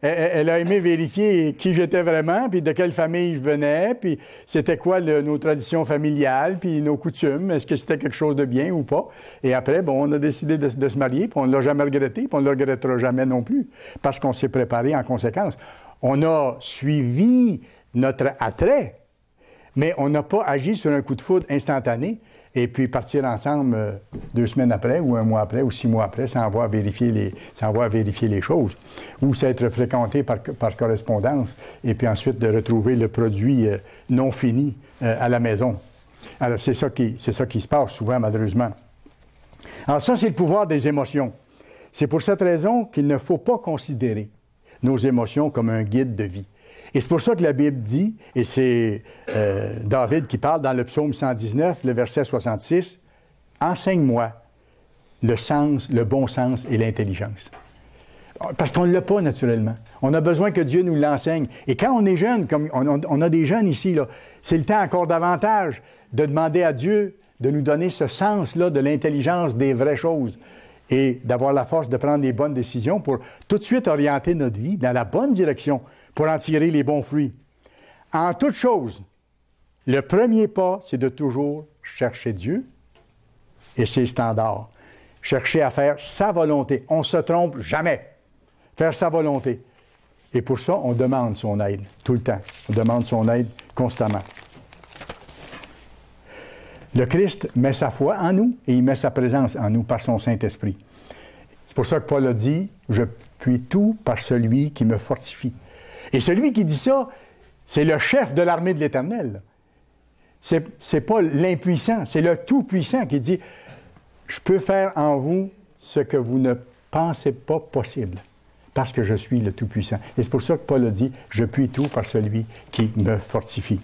Elle, a aimé vérifier qui j'étais vraiment, puis de quelle famille je venais, puis c'était quoi nos traditions familiales, puis nos coutumes, est-ce que c'était quelque chose de bien ou pas. Et après, bon, on a décidé de, de se marier, puis on ne l'a jamais regretté, puis on ne le regrettera jamais non plus, parce qu'on s'est préparé en conséquence. On a suivi notre attrait, mais on n'a pas agi sur un coup de foudre instantané et puis partir ensemble euh, deux semaines après ou un mois après ou six mois après sans avoir vérifié les, les choses, ou s'être fréquenté par, par, correspondance et puis ensuite de retrouver le produit euh, non fini euh, à la maison. Alors c'est ça, qui, c'est ça qui se passe souvent malheureusement. Alors ça, c'est le pouvoir des émotions. C'est pour cette raison qu'il ne faut pas considérer nos émotions comme un guide de vie. Et c'est pour ça que la Bible dit, et c'est euh, David qui parle dans le psaume 119, le verset 66, Enseigne-moi le sens, le bon sens et l'intelligence. Parce qu'on ne l'a pas naturellement. On a besoin que Dieu nous l'enseigne. Et quand on est jeune, comme on, on a des jeunes ici, c'est le temps encore davantage de demander à Dieu de nous donner ce sens-là de l'intelligence des vraies choses et d'avoir la force de prendre les bonnes décisions pour tout de suite orienter notre vie dans la bonne direction pour en tirer les bons fruits. En toute chose, le premier pas, c'est de toujours chercher Dieu et ses standards. Chercher à faire sa volonté. On ne se trompe jamais. Faire sa volonté. Et pour ça, on demande son aide tout le temps. On demande son aide constamment. Le Christ met sa foi en nous et il met sa présence en nous par son Saint-Esprit. C'est pour ça que Paul a dit, je puis tout par celui qui me fortifie. Et celui qui dit ça, c'est le chef de l'armée de l'Éternel. C'est, n'est pas l'impuissant, c'est le tout-puissant qui dit, je peux faire en vous ce que vous ne pensez pas possible, parce que je suis le tout-puissant. Et c'est pour ça que Paul a dit, je puis tout par celui qui me fortifie.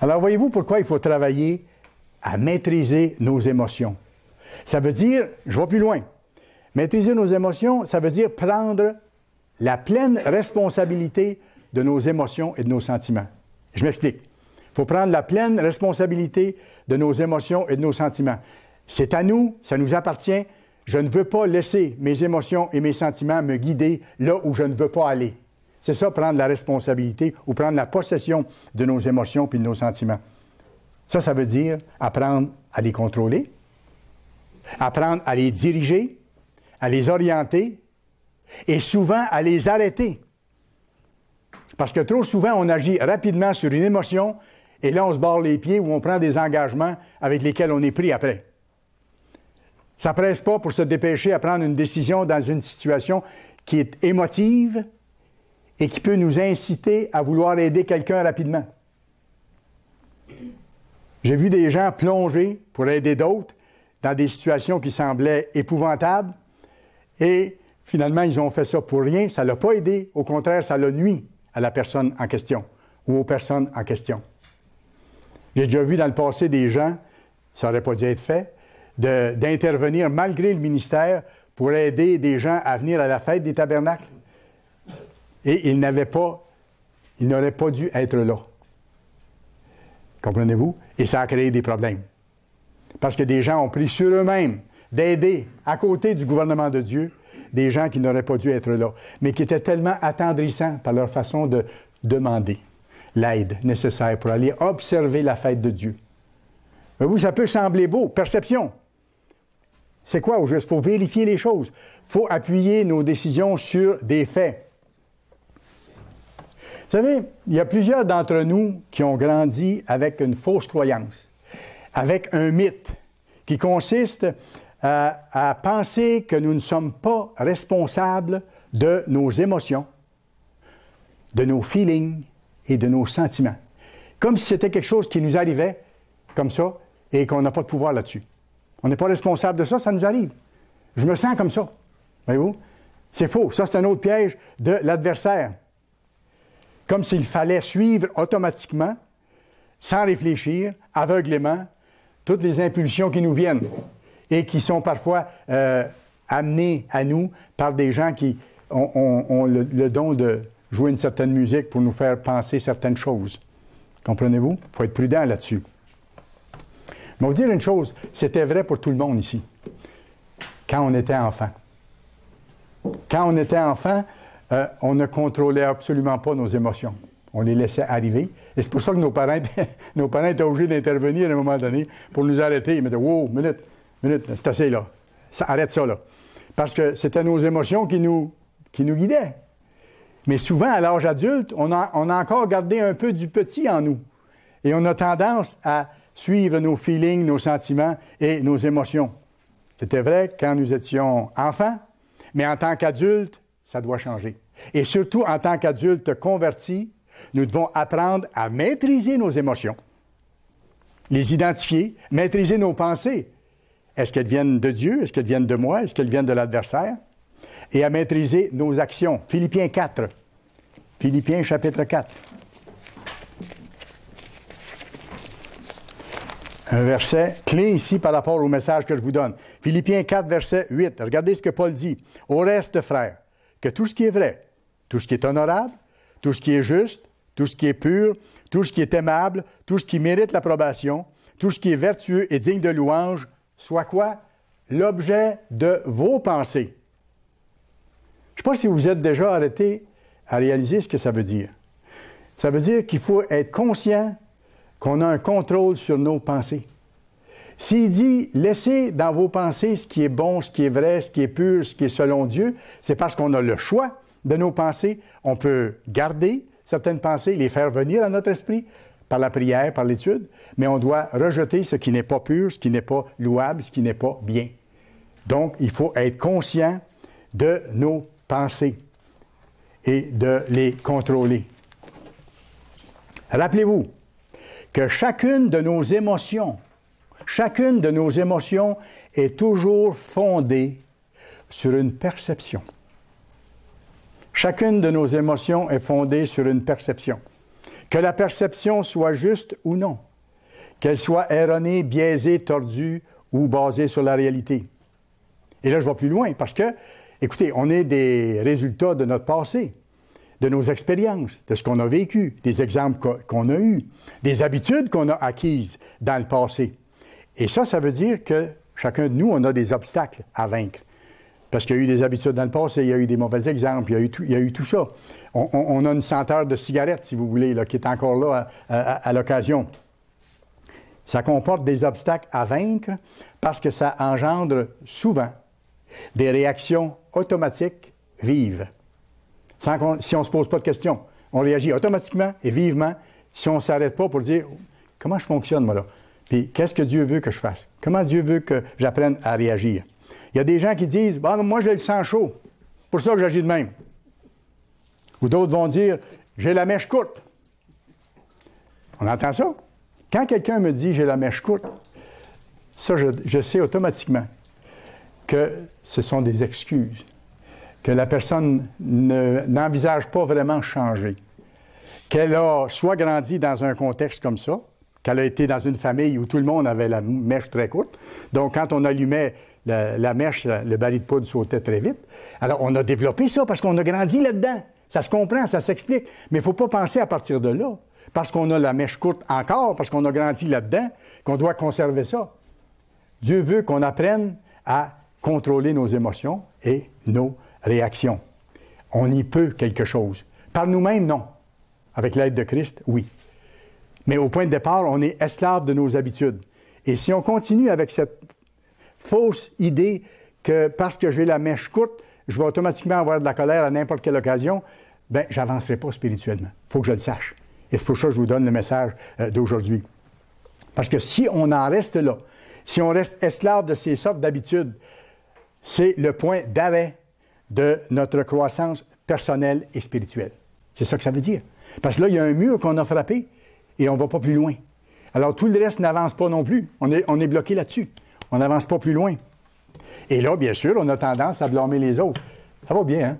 Alors voyez-vous pourquoi il faut travailler à maîtriser nos émotions. Ça veut dire, je vais plus loin, maîtriser nos émotions, ça veut dire prendre la pleine responsabilité de nos émotions et de nos sentiments. Je m'explique. Il faut prendre la pleine responsabilité de nos émotions et de nos sentiments. C'est à nous, ça nous appartient. Je ne veux pas laisser mes émotions et mes sentiments me guider là où je ne veux pas aller. C'est ça, prendre la responsabilité ou prendre la possession de nos émotions et de nos sentiments. Ça, ça veut dire apprendre à les contrôler, apprendre à les diriger, à les orienter, et souvent à les arrêter. Parce que trop souvent, on agit rapidement sur une émotion et là, on se barre les pieds ou on prend des engagements avec lesquels on est pris après. Ça ne presse pas pour se dépêcher à prendre une décision dans une situation qui est émotive et qui peut nous inciter à vouloir aider quelqu'un rapidement. J'ai vu des gens plonger pour aider d'autres dans des situations qui semblaient épouvantables et finalement, ils ont fait ça pour rien. Ça ne l'a pas aidé. Au contraire, ça l'a nuit à la personne en question ou aux personnes en question. J'ai déjà vu dans le passé des gens, ça n'aurait pas dû être fait, d'intervenir malgré le ministère pour aider des gens à venir à la fête des tabernacles. Et ils n'avaient pas, ils n'auraient pas dû être là. Comprenez-vous? Et ça a créé des problèmes. Parce que des gens ont pris sur eux-mêmes d'aider à côté du gouvernement de Dieu des gens qui n'auraient pas dû être là, mais qui étaient tellement attendrissants par leur façon de demander l'aide nécessaire pour aller observer la fête de Dieu. vous, ça peut sembler beau, perception. C'est quoi au juste? Il faut vérifier les choses. Il faut appuyer nos décisions sur des faits. Vous savez, il y a plusieurs d'entre nous qui ont grandi avec une fausse croyance, avec un mythe qui consiste à, penser que nous ne sommes pas responsables de nos émotions, de nos feelings et de nos sentiments. Comme si c'était quelque chose qui nous arrivait comme ça et qu'on n'a pas de pouvoir là-dessus. On n'est pas responsable de ça, ça nous arrive. Je me sens comme ça. Voyez-vous? C'est faux. Ça, c'est un autre piège de l'adversaire. Comme s'il fallait suivre automatiquement, sans réfléchir, aveuglément, toutes les impulsions qui nous viennent et qui sont parfois euh, amenés à nous par des gens qui ont, le, don de jouer une certaine musique pour nous faire penser certaines choses. Comprenez-vous? Il faut être prudent là-dessus. Mais vous dire une chose, c'était vrai pour tout le monde ici, quand on était enfant. Quand on était enfant, euh, on ne contrôlait absolument pas nos émotions. On les laissait arriver. Et c'est pour ça que nos parents, nos parents étaient obligés d'intervenir à un moment donné pour nous arrêter. Ils me disaient Wow, minute, c'est assez, là. Ça, arrête ça, là. Parce que c'était nos émotions qui nous, qui nous guidaient. Mais souvent, à l'âge adulte, on a, on a encore gardé un peu du petit en nous. Et on a tendance à suivre nos feelings, nos sentiments et nos émotions. C'était vrai quand nous étions enfants, mais en tant qu'adultes, ça doit changer. Et surtout, en tant qu'adultes convertis, nous devons apprendre à maîtriser nos émotions, les identifier, maîtriser nos pensées, est-ce qu'elles viennent de Dieu? Est-ce qu'elles viennent de moi? Est-ce qu'elles viennent de l'adversaire? Et à maîtriser nos actions. Philippiens 4. Philippiens chapitre 4. un verset clé ici par rapport au message que je vous donne. Philippiens 4, verset 8. Regardez ce que Paul dit. Au reste, frères, que tout ce qui est vrai, tout ce qui est honorable, tout ce qui est juste, tout ce qui est pur, tout ce qui est aimable, tout ce qui mérite l'approbation, tout ce qui est vertueux et digne de louange, soit quoi? L'objet de vos pensées. Je ne sais pas si vous êtes déjà arrêté à réaliser ce que ça veut dire. Ça veut dire qu'il faut être conscient qu'on a un contrôle sur nos pensées. S'il dit laissez dans vos pensées ce qui est bon, ce qui est vrai, ce qui est pur, ce qui est selon Dieu, c'est parce qu'on a le choix de nos pensées. On peut garder certaines pensées, les faire venir à notre esprit, par la prière, par l'étude, mais on doit rejeter ce qui n'est pas pur, ce qui n'est pas louable, ce qui n'est pas bien. Donc, il faut être conscient de nos pensées et de les contrôler. Rappelez-vous que chacune de nos émotions, chacune de nos émotions est toujours fondée sur une perception. Chacune de nos émotions est fondée sur une perception que la perception soit juste ou non, qu'elle soit erronée, biaisée, tordue ou basée sur la réalité. Et là, je vais plus loin parce que, écoutez, on est des résultats de notre passé, de nos expériences, de ce qu'on a vécu, des exemples qu'on a eus, des habitudes qu'on a acquises dans le passé. Et ça, ça veut dire que chacun de nous, on a des obstacles à vaincre. Parce qu'il y a eu des habitudes dans le passé, il y a eu des mauvais exemples, il y a eu il y a eu tout ça on, a une senteur de cigarette, si vous voulez, qui est encore là à, l'occasion. Ça comporte des obstacles à vaincre parce que ça engendre souvent des réactions automatiques vives. si on ne se pose pas de questions, on réagit automatiquement et vivement si on ne s'arrête pas pour dire comment je fonctionne, moi, là. Puis qu'est-ce que Dieu veut que je fasse? Comment Dieu veut que j'apprenne à réagir? Il y a des gens qui disent bon, Moi, j'ai le sang chaud. Pour ça que j'agis de même. Ou d'autres vont dire J'ai la mèche courte. On entend ça? Quand quelqu'un me dit J'ai la mèche courte, ça, je, sais automatiquement que ce sont des excuses, que la personne n'envisage pas vraiment changer, qu'elle a soit grandi dans un contexte comme ça, qu'elle a été dans une famille où tout le monde avait la mèche très courte. Donc, quand on allumait la, la mèche, le baril de poudre sautait très vite. Alors, on a développé ça parce qu'on a grandi là-dedans. Ça se comprend, ça s'explique. Mais il ne faut pas penser à partir de là, parce qu'on a la mèche courte encore, parce qu'on a grandi là-dedans, qu'on doit conserver ça. Dieu veut qu'on apprenne à contrôler nos émotions et nos réactions. On y peut quelque chose. Par nous-mêmes, non. Avec l'aide de Christ, oui. Mais au point de départ, on est esclave de nos habitudes. Et si on continue avec cette fausse idée que parce que j'ai la mèche courte, je vais automatiquement avoir de la colère à n'importe quelle occasion, bien, j'avancerai pas spirituellement. Il faut que je le sache. Et c'est pour ça que je vous donne le message euh, d'aujourd'hui. Parce que si on en reste là, si on reste esclave de ces sortes d'habitudes, c'est le point d'arrêt de notre croissance personnelle et spirituelle. C'est ça que ça veut dire. Parce que là, il y a un mur qu'on a frappé et on ne va pas plus loin. Alors tout le reste n'avance pas non plus. On est, on est bloqué là-dessus. On n'avance pas plus loin. Et là, bien sûr, on a tendance à blâmer les autres. Ça va bien, hein?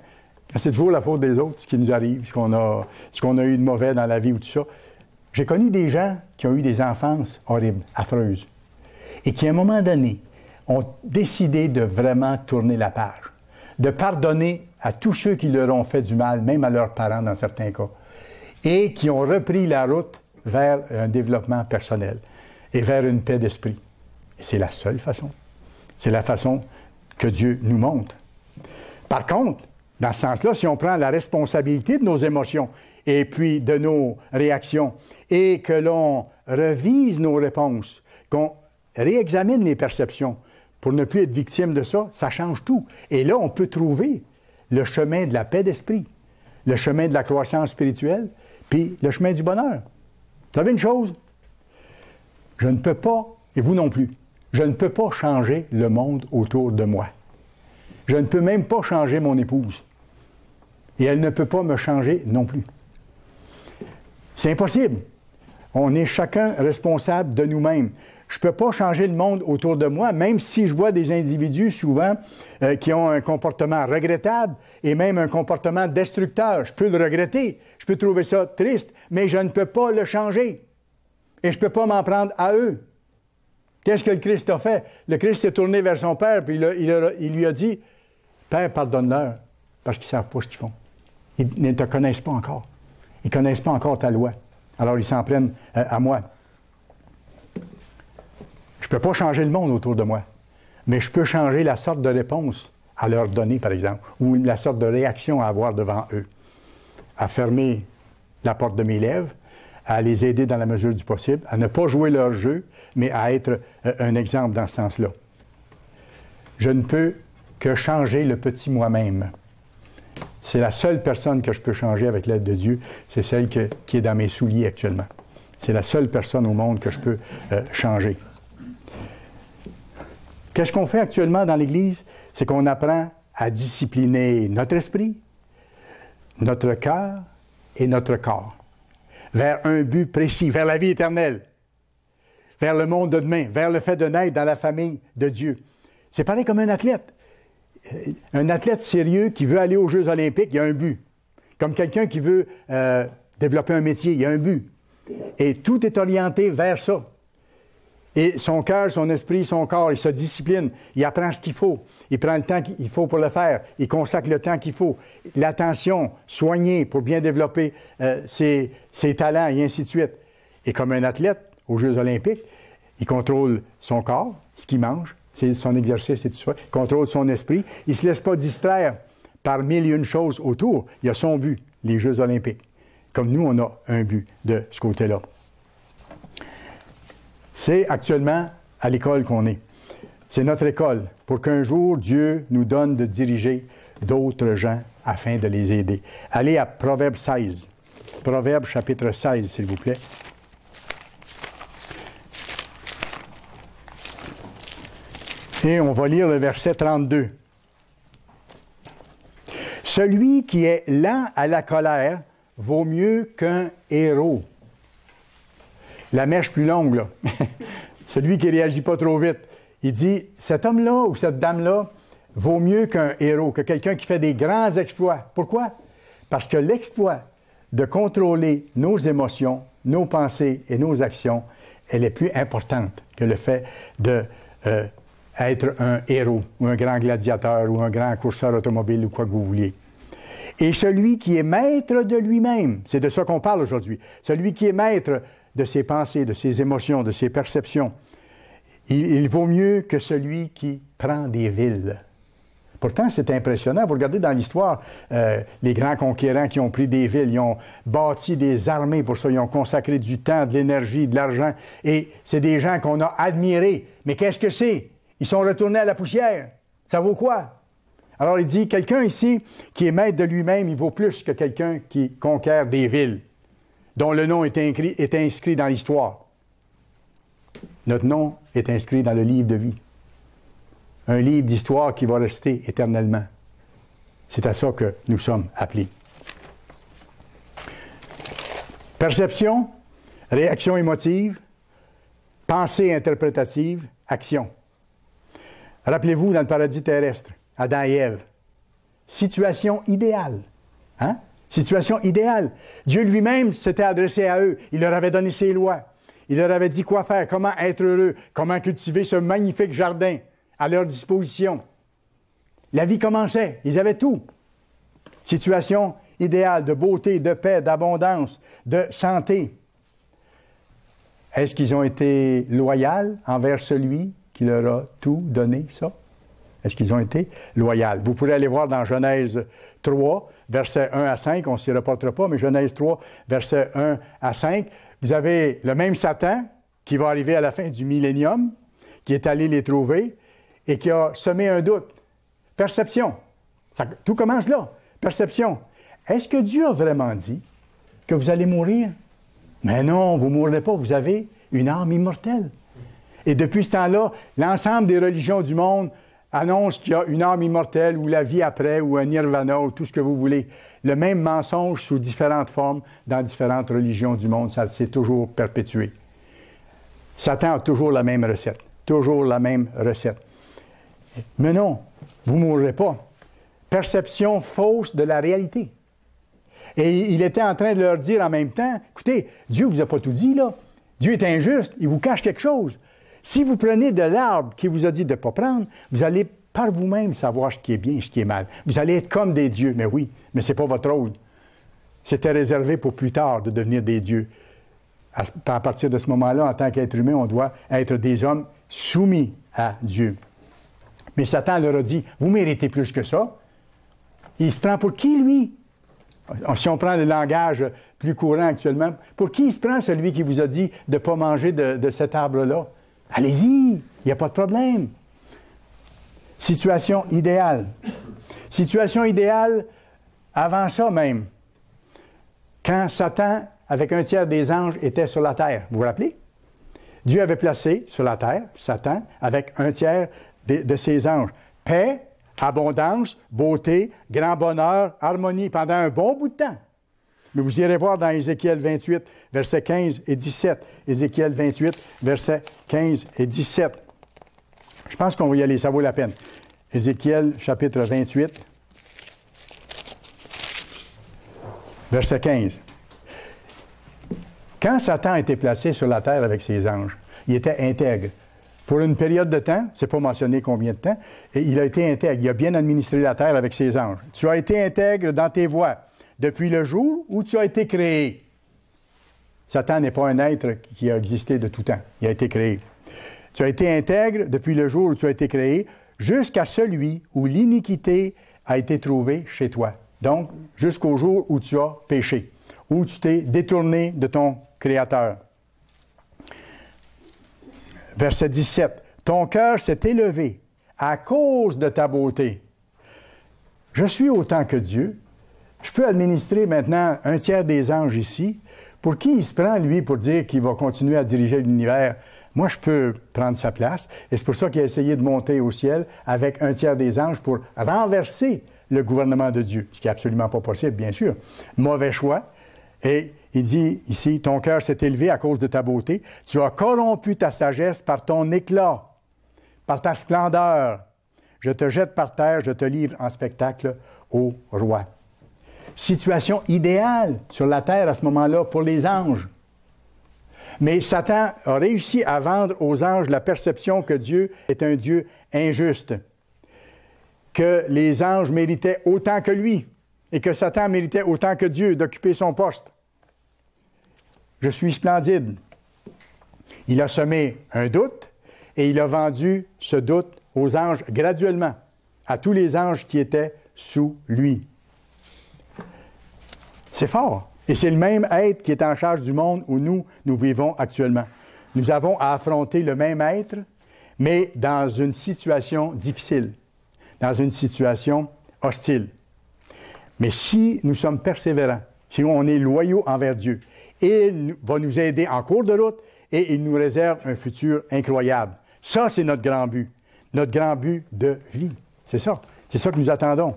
C'est toujours la faute des autres, ce qui nous arrive, ce qu'on a, ce qu'on a eu de mauvais dans la vie ou tout ça. J'ai connu des gens qui ont eu des enfances horribles, affreuses, et qui, à un moment donné, ont décidé de vraiment tourner la page, de pardonner à tous ceux qui leur ont fait du mal, même à leurs parents dans certains cas, et qui ont repris la route vers un développement personnel et vers une paix d'esprit. Et c'est la seule façon. C'est la façon que Dieu nous montre. Par contre, dans ce sens-là, si on prend la responsabilité de nos émotions et puis de nos réactions et que l'on revise nos réponses, qu'on réexamine les perceptions pour ne plus être victime de ça, ça change tout. Et là, on peut trouver le chemin de la paix d'esprit, le chemin de la croissance spirituelle, puis le chemin du bonheur. Vous savez une chose? Je ne peux pas, et vous non plus, je ne peux pas changer le monde autour de moi. Je ne peux même pas changer mon épouse. Et elle ne peut pas me changer non plus. C'est impossible. On est chacun responsable de nous-mêmes. Je ne peux pas changer le monde autour de moi, même si je vois des individus souvent euh, qui ont un comportement regrettable et même un comportement destructeur. Je peux le regretter, je peux trouver ça triste, mais je ne peux pas le changer. Et je ne peux pas m'en prendre à eux. Qu'est-ce que le Christ a fait? Le Christ s'est tourné vers son Père, puis il, lui a dit, Père, pardonne-leur, parce qu'ils ne savent pas ce qu'ils font. Ils ne te connaissent pas encore. Ils ne connaissent pas encore ta loi. Alors ils s'en prennent euh, à moi. Je ne peux pas changer le monde autour de moi, mais je peux changer la sorte de réponse à leur donner, par exemple, ou la sorte de réaction à avoir devant eux. À fermer la porte de mes lèvres, à les aider dans la mesure du possible, à ne pas jouer leur jeu, mais à être euh, un exemple dans ce sens-là. Je ne peux que changer le petit moi-même. C'est la seule personne que je peux changer avec l'aide de Dieu, c'est celle qui est dans mes souliers actuellement. C'est la seule personne au monde que je peux euh, changer. Qu'est-ce qu'on fait actuellement dans l'Église? C'est qu'on apprend à discipliner notre esprit, notre cœur et notre corps vers un but précis, vers la vie éternelle, vers le monde de demain, vers le fait de naître dans la famille de Dieu. C'est pareil comme un athlète. Euh, un athlète sérieux qui veut aller aux Jeux olympiques, il y a un but. Comme quelqu'un qui veut euh, développer un métier, il y a un but. Et tout est orienté vers ça. Et son cœur, son esprit, son corps, il se discipline. Il apprend ce qu'il faut. Il prend le temps qu'il faut pour le faire. Il consacre le temps qu'il faut. L'attention, soignée pour bien développer euh, ses, ses talents et ainsi de suite. Et comme un athlète aux Jeux olympiques, il contrôle son corps, ce qu'il mange, son exercice et Il contrôle son esprit. Il ne se laisse pas distraire par mille et une choses autour. Il a son but, les Jeux olympiques. Comme nous, on a un but de ce côté-là. C'est actuellement à l'école qu'on est. C'est notre école pour qu'un jour Dieu nous donne de diriger d'autres gens afin de les aider. Allez à Proverbe 16. Proverbe chapitre 16, s'il vous plaît. Et on va lire le verset 32. Celui qui est lent à la colère vaut mieux qu'un héros la mèche plus longue, celui qui réagit pas trop vite. Il dit, cet homme-là ou cette dame-là vaut mieux qu'un héros, que quelqu'un qui fait des grands exploits. Pourquoi? Parce que l'exploit de contrôler nos émotions, nos pensées et nos actions, elle est plus importante que le fait de euh, être un héros ou un grand gladiateur ou un grand courseur automobile ou quoi que vous vouliez. Et celui qui est maître de lui-même, c'est de ça qu'on parle aujourd'hui, celui qui est maître de ses pensées, de ses émotions, de ses perceptions. Il, vaut mieux que celui qui prend des villes. Pourtant, c'est impressionnant. Vous regardez dans l'histoire, euh, les grands conquérants qui ont pris des villes, ils ont bâti des armées pour ça, ils ont consacré du temps, de l'énergie, de l'argent. Et c'est des gens qu'on a admirés. Mais qu'est-ce que c'est? Ils sont retournés à la poussière. Ça vaut quoi? Alors il dit, quelqu'un ici qui est maître de lui-même, il vaut plus que quelqu'un qui conquiert des villes dont le nom est inscrit, dans l'histoire. Notre nom est inscrit dans le livre de vie. Un livre d'histoire qui va rester éternellement. C'est à ça que nous sommes appelés. Perception, réaction émotive, pensée interprétative, action. Rappelez-vous dans le paradis terrestre, Adam et Ève. Situation idéale. Hein? Situation idéale. Dieu lui-même s'était adressé à eux. Il leur avait donné ses lois. Il leur avait dit quoi faire, comment être heureux, comment cultiver ce magnifique jardin à leur disposition. La vie commençait. Ils avaient tout. Situation idéale de beauté, de paix, d'abondance, de santé. Est-ce qu'ils ont été loyaux envers celui qui leur a tout donné, ça? Est-ce qu'ils ont été loyaux? Vous pourrez aller voir dans Genèse 3, versets 1 à 5, on ne s'y reportera pas, mais Genèse 3, versets 1 à 5, vous avez le même Satan qui va arriver à la fin du millénium, qui est allé les trouver et qui a semé un doute. Perception. tout commence là. Perception. Est-ce que Dieu a vraiment dit que vous allez mourir? Mais non, vous ne mourrez pas, vous avez une âme immortelle. Et depuis ce temps-là, l'ensemble des religions du monde annonce qu'il y a une âme immortelle ou la vie après ou un nirvana ou tout ce que vous voulez. Le même mensonge sous différentes formes dans différentes religions du monde, ça s'est toujours perpétué. Satan a toujours la même recette, toujours la même recette. Mais non, vous ne mourrez pas. Perception fausse de la réalité. Et il était en train de leur dire en même temps, écoutez, Dieu vous a pas tout dit, là. Dieu est injuste, il vous cache quelque chose. Si vous prenez de l'arbre qui vous a dit de ne pas prendre, vous allez par vous-même savoir ce qui est bien et ce qui est mal. Vous allez être comme des dieux, mais oui, mais ce n'est pas votre rôle. C'était réservé pour plus tard de devenir des dieux. À, partir de ce moment-là, en tant qu'être humain, on doit être des hommes soumis à Dieu. Mais Satan leur a dit, vous méritez plus que ça. Il se prend pour qui, lui? Si on prend le langage plus courant actuellement, pour qui il se prend celui qui vous a dit de ne pas manger de cet arbre-là? Allez-y, il n'y a pas de problème. Situation idéale. Situation idéale avant ça même. Quand Satan, avec un tiers des anges, était sur la terre, vous vous rappelez? Dieu avait placé sur la terre Satan avec un tiers de, de ses anges. Paix, abondance, beauté, grand bonheur, harmonie pendant un bon bout de temps. Mais vous irez voir dans Ézéchiel 28, versets 15 et 17. Ézéchiel 28, versets 15 et 17. Je pense qu'on va y aller, ça vaut la peine. Ézéchiel chapitre 28, verset 15. Quand Satan a été placé sur la terre avec ses anges, il était intègre. Pour une période de temps, c'est pas mentionné combien de temps, et il a été intègre. Il a bien administré la terre avec ses anges. Tu as été intègre dans tes voies depuis le jour où tu as été créé. Satan n'est pas un être qui a existé de tout temps. Il a été créé. Tu as été intègre depuis le jour où tu as été créé jusqu'à celui où l'iniquité a été trouvée chez toi. Donc, jusqu'au jour où tu as péché, où tu t'es détourné de ton Créateur. Verset 17. Ton cœur s'est élevé à cause de ta beauté. Je suis autant que Dieu, je peux administrer maintenant un tiers des anges ici. Pour qui il se prend, lui, pour dire qu'il va continuer à diriger l'univers? Moi, je peux prendre sa place. Et c'est pour ça qu'il a essayé de monter au ciel avec un tiers des anges pour renverser le gouvernement de Dieu, ce qui est absolument pas possible, bien sûr. Mauvais choix. Et il dit ici, ton cœur s'est élevé à cause de ta beauté. Tu as corrompu ta sagesse par ton éclat, par ta splendeur. Je te jette par terre, je te livre en spectacle au roi situation idéale sur la terre à ce moment-là pour les anges. Mais Satan a réussi à vendre aux anges la perception que Dieu est un Dieu injuste, que les anges méritaient autant que lui et que Satan méritait autant que Dieu d'occuper son poste. Je suis splendide. Il a semé un doute et il a vendu ce doute aux anges graduellement, à tous les anges qui étaient sous lui. C'est fort. Et c'est le même être qui est en charge du monde où nous, nous vivons actuellement. Nous avons à affronter le même être, mais dans une situation difficile, dans une situation hostile. Mais si nous sommes persévérants, si on est loyaux envers Dieu, il va nous aider en cours de route et il nous réserve un futur incroyable. Ça, c'est notre grand but. Notre grand but de vie. C'est ça. C'est ça que nous attendons.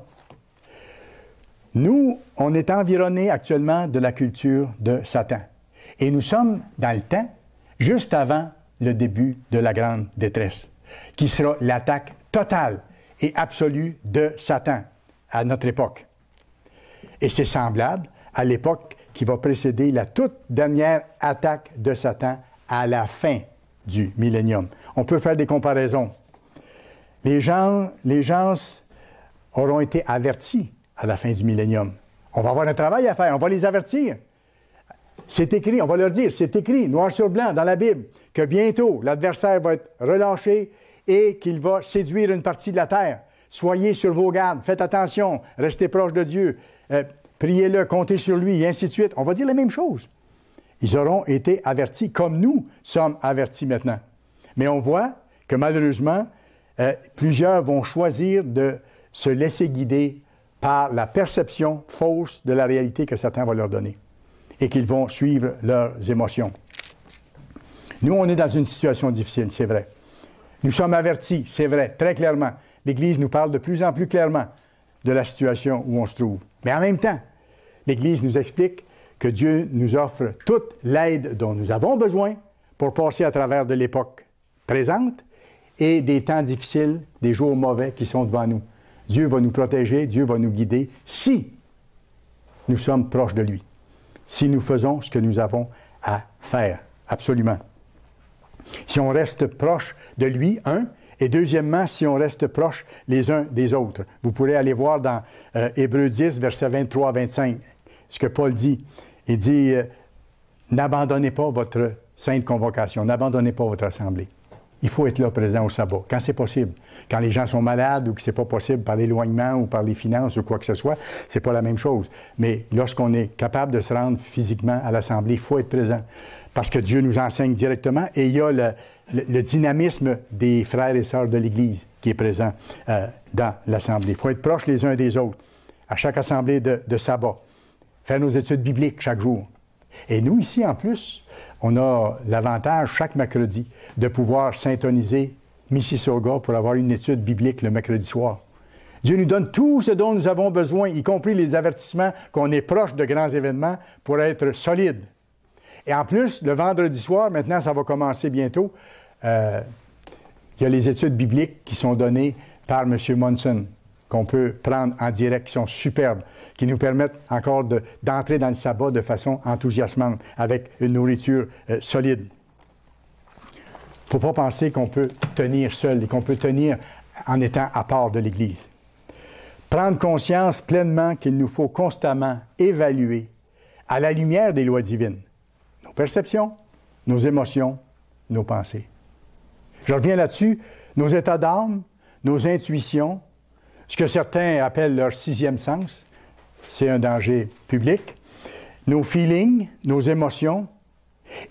Nous, on est environnés actuellement de la culture de Satan. Et nous sommes dans le temps, juste avant le début de la grande détresse, qui sera l'attaque totale et absolue de Satan à notre époque. Et c'est semblable à l'époque qui va précéder la toute dernière attaque de Satan à la fin du millénium. On peut faire des comparaisons. Les gens, les gens auront été avertis à la fin du millénium. On va avoir un travail à faire, on va les avertir. C'est écrit, on va leur dire, c'est écrit, noir sur blanc, dans la Bible, que bientôt l'adversaire va être relâché et qu'il va séduire une partie de la terre. Soyez sur vos gardes, faites attention, restez proche de Dieu, euh, priez-le, comptez sur lui, et ainsi de suite. On va dire la même chose. Ils auront été avertis comme nous sommes avertis maintenant. Mais on voit que malheureusement, euh, plusieurs vont choisir de se laisser guider par la perception fausse de la réalité que certains va leur donner et qu'ils vont suivre leurs émotions. Nous, on est dans une situation difficile, c'est vrai. Nous sommes avertis, c'est vrai, très clairement. L'Église nous parle de plus en plus clairement de la situation où on se trouve. Mais en même temps, l'Église nous explique que Dieu nous offre toute l'aide dont nous avons besoin pour passer à travers de l'époque présente et des temps difficiles, des jours mauvais qui sont devant nous. Dieu va nous protéger, Dieu va nous guider si nous sommes proches de lui, si nous faisons ce que nous avons à faire, absolument. Si on reste proche de lui, un, et deuxièmement, si on reste proche les uns des autres. Vous pourrez aller voir dans euh, Hébreu 10, versets 23 25, ce que Paul dit. Il dit, euh, n'abandonnez pas votre sainte convocation, n'abandonnez pas votre assemblée il faut être là présent au sabbat, quand c'est possible. Quand les gens sont malades ou que c'est pas possible par l'éloignement ou par les finances ou quoi que ce soit, c'est pas la même chose. Mais lorsqu'on est capable de se rendre physiquement à l'Assemblée, il faut être présent. Parce que Dieu nous enseigne directement et il y a le, dynamisme des frères et sœurs de l'Église qui est présent euh, dans l'Assemblée. Il faut être proche les uns des autres à chaque Assemblée de, de sabbat. Faire nos études bibliques chaque jour. Et nous, ici, en plus, on a l'avantage chaque mercredi de pouvoir syntoniser Mississauga pour avoir une étude biblique le mercredi soir. Dieu nous donne tout ce dont nous avons besoin, y compris les avertissements qu'on est proche de grands événements pour être solide. Et en plus, le vendredi soir, maintenant ça va commencer bientôt, euh, il y a les études bibliques qui sont données par M. Monson qu'on peut prendre en direction superbe, qui nous permettent encore d'entrer dans le sabbat de façon enthousiasmante, avec une nourriture euh, solide. Il ne faut pas penser qu'on peut tenir seul et qu'on peut tenir en étant à part de l'Église. Prendre conscience pleinement qu'il nous faut constamment évaluer, à la lumière des lois divines, nos perceptions, nos émotions, nos pensées. Je reviens là-dessus, nos états d'âme, nos intuitions, ce que certains appellent leur sixième sens, c'est un danger public. Nos feelings, nos émotions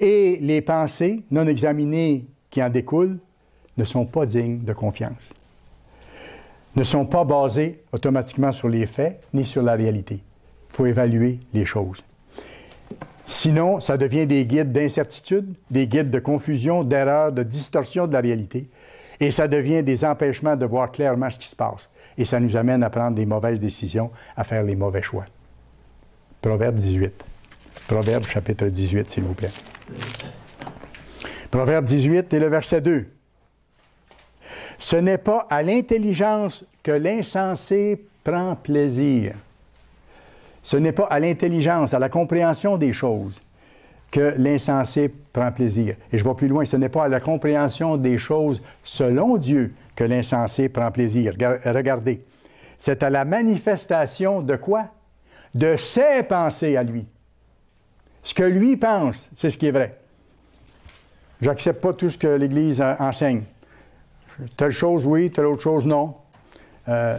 et les pensées non examinées qui en découlent ne sont pas dignes de confiance, ne sont pas basées automatiquement sur les faits ni sur la réalité. Il faut évaluer les choses. Sinon, ça devient des guides d'incertitude, des guides de confusion, d'erreur, de distorsion de la réalité, et ça devient des empêchements de voir clairement ce qui se passe et ça nous amène à prendre des mauvaises décisions, à faire les mauvais choix. Proverbe 18. Proverbe chapitre 18, s'il vous plaît. Proverbe 18 et le verset 2. Ce n'est pas à l'intelligence que l'insensé prend plaisir. Ce n'est pas à l'intelligence, à la compréhension des choses que l'insensé prend plaisir. Et je vais plus loin, ce n'est pas à la compréhension des choses selon Dieu que l'insensé prend plaisir. Regardez, c'est à la manifestation de quoi? De ses pensées à lui. Ce que lui pense, c'est ce qui est vrai. J'accepte pas tout ce que l'Église enseigne. Telle chose, oui, telle autre chose, non. Euh,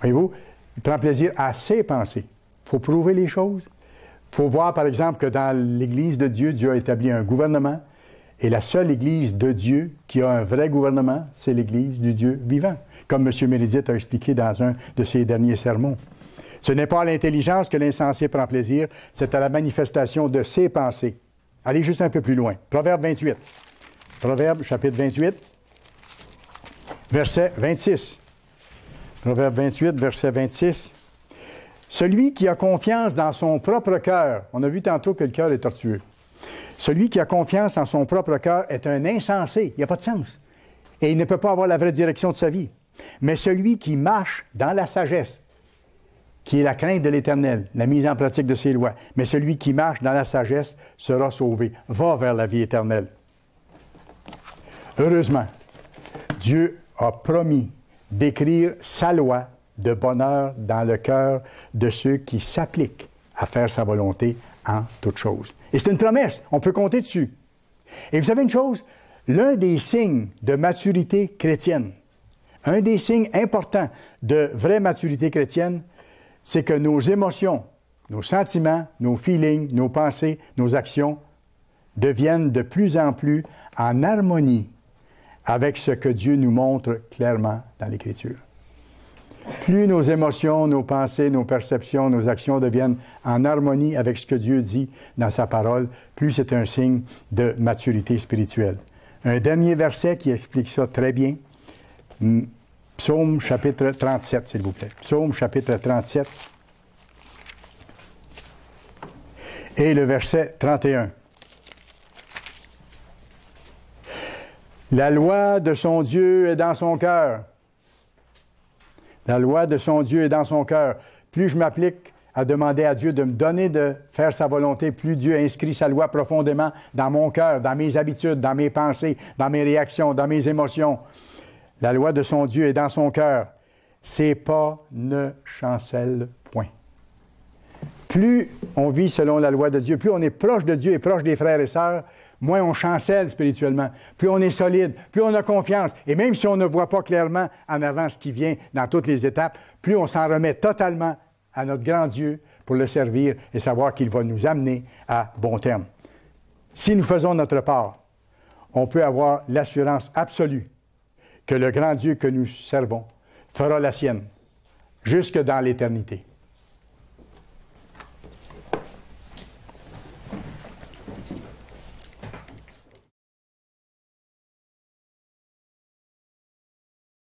voyez-vous, il prend plaisir à ses pensées. Il faut prouver les choses. Il faut voir, par exemple, que dans l'Église de Dieu, Dieu a établi un gouvernement, et la seule Église de Dieu qui a un vrai gouvernement, c'est l'Église du Dieu vivant, comme M. Méridite a expliqué dans un de ses derniers sermons. Ce n'est pas à l'intelligence que l'insensé prend plaisir, c'est à la manifestation de ses pensées. Allez juste un peu plus loin. Proverbe 28. Proverbe chapitre 28, verset 26. Proverbe 28, verset 26. Celui qui a confiance dans son propre cœur, on a vu tantôt que le cœur est tortueux. Celui qui a confiance en son propre cœur est un insensé. Il n'y a pas de sens. Et il ne peut pas avoir la vraie direction de sa vie. Mais celui qui marche dans la sagesse, qui est la crainte de l'Éternel, la mise en pratique de ses lois, mais celui qui marche dans la sagesse sera sauvé, va vers la vie éternelle. Heureusement, Dieu a promis d'écrire sa loi de bonheur dans le cœur de ceux qui s'appliquent à faire sa volonté en toute chose. Et c'est une promesse, on peut compter dessus. Et vous savez une chose, l'un des signes de maturité chrétienne, un des signes importants de vraie maturité chrétienne, c'est que nos émotions, nos sentiments, nos feelings, nos pensées, nos actions deviennent de plus en plus en harmonie avec ce que Dieu nous montre clairement dans l'Écriture. Plus nos émotions, nos pensées, nos perceptions, nos actions deviennent en harmonie avec ce que Dieu dit dans sa parole, plus c'est un signe de maturité spirituelle. Un dernier verset qui explique ça très bien. Hmm, Psaume chapitre 37, s'il vous plaît. Psaume chapitre 37 et le verset 31. La loi de son Dieu est dans son cœur. La loi de son Dieu est dans son cœur. Plus je m'applique à demander à Dieu de me donner de faire sa volonté, plus Dieu inscrit sa loi profondément dans mon cœur, dans mes habitudes, dans mes pensées, dans mes réactions, dans mes émotions. La loi de son Dieu est dans son cœur. C'est pas ne chancelle point. Plus on vit selon la loi de Dieu, plus on est proche de Dieu et proche des frères et sœurs, moins on chancelle spirituellement, plus on est solide, plus on a confiance. Et même si on ne voit pas clairement en avant ce qui vient dans toutes les étapes, plus on s'en remet totalement à notre grand Dieu pour le servir et savoir qu'il va nous amener à bon terme. Si nous faisons notre part, on peut avoir l'assurance absolue que le grand Dieu que nous servons fera la sienne jusque dans l'éternité.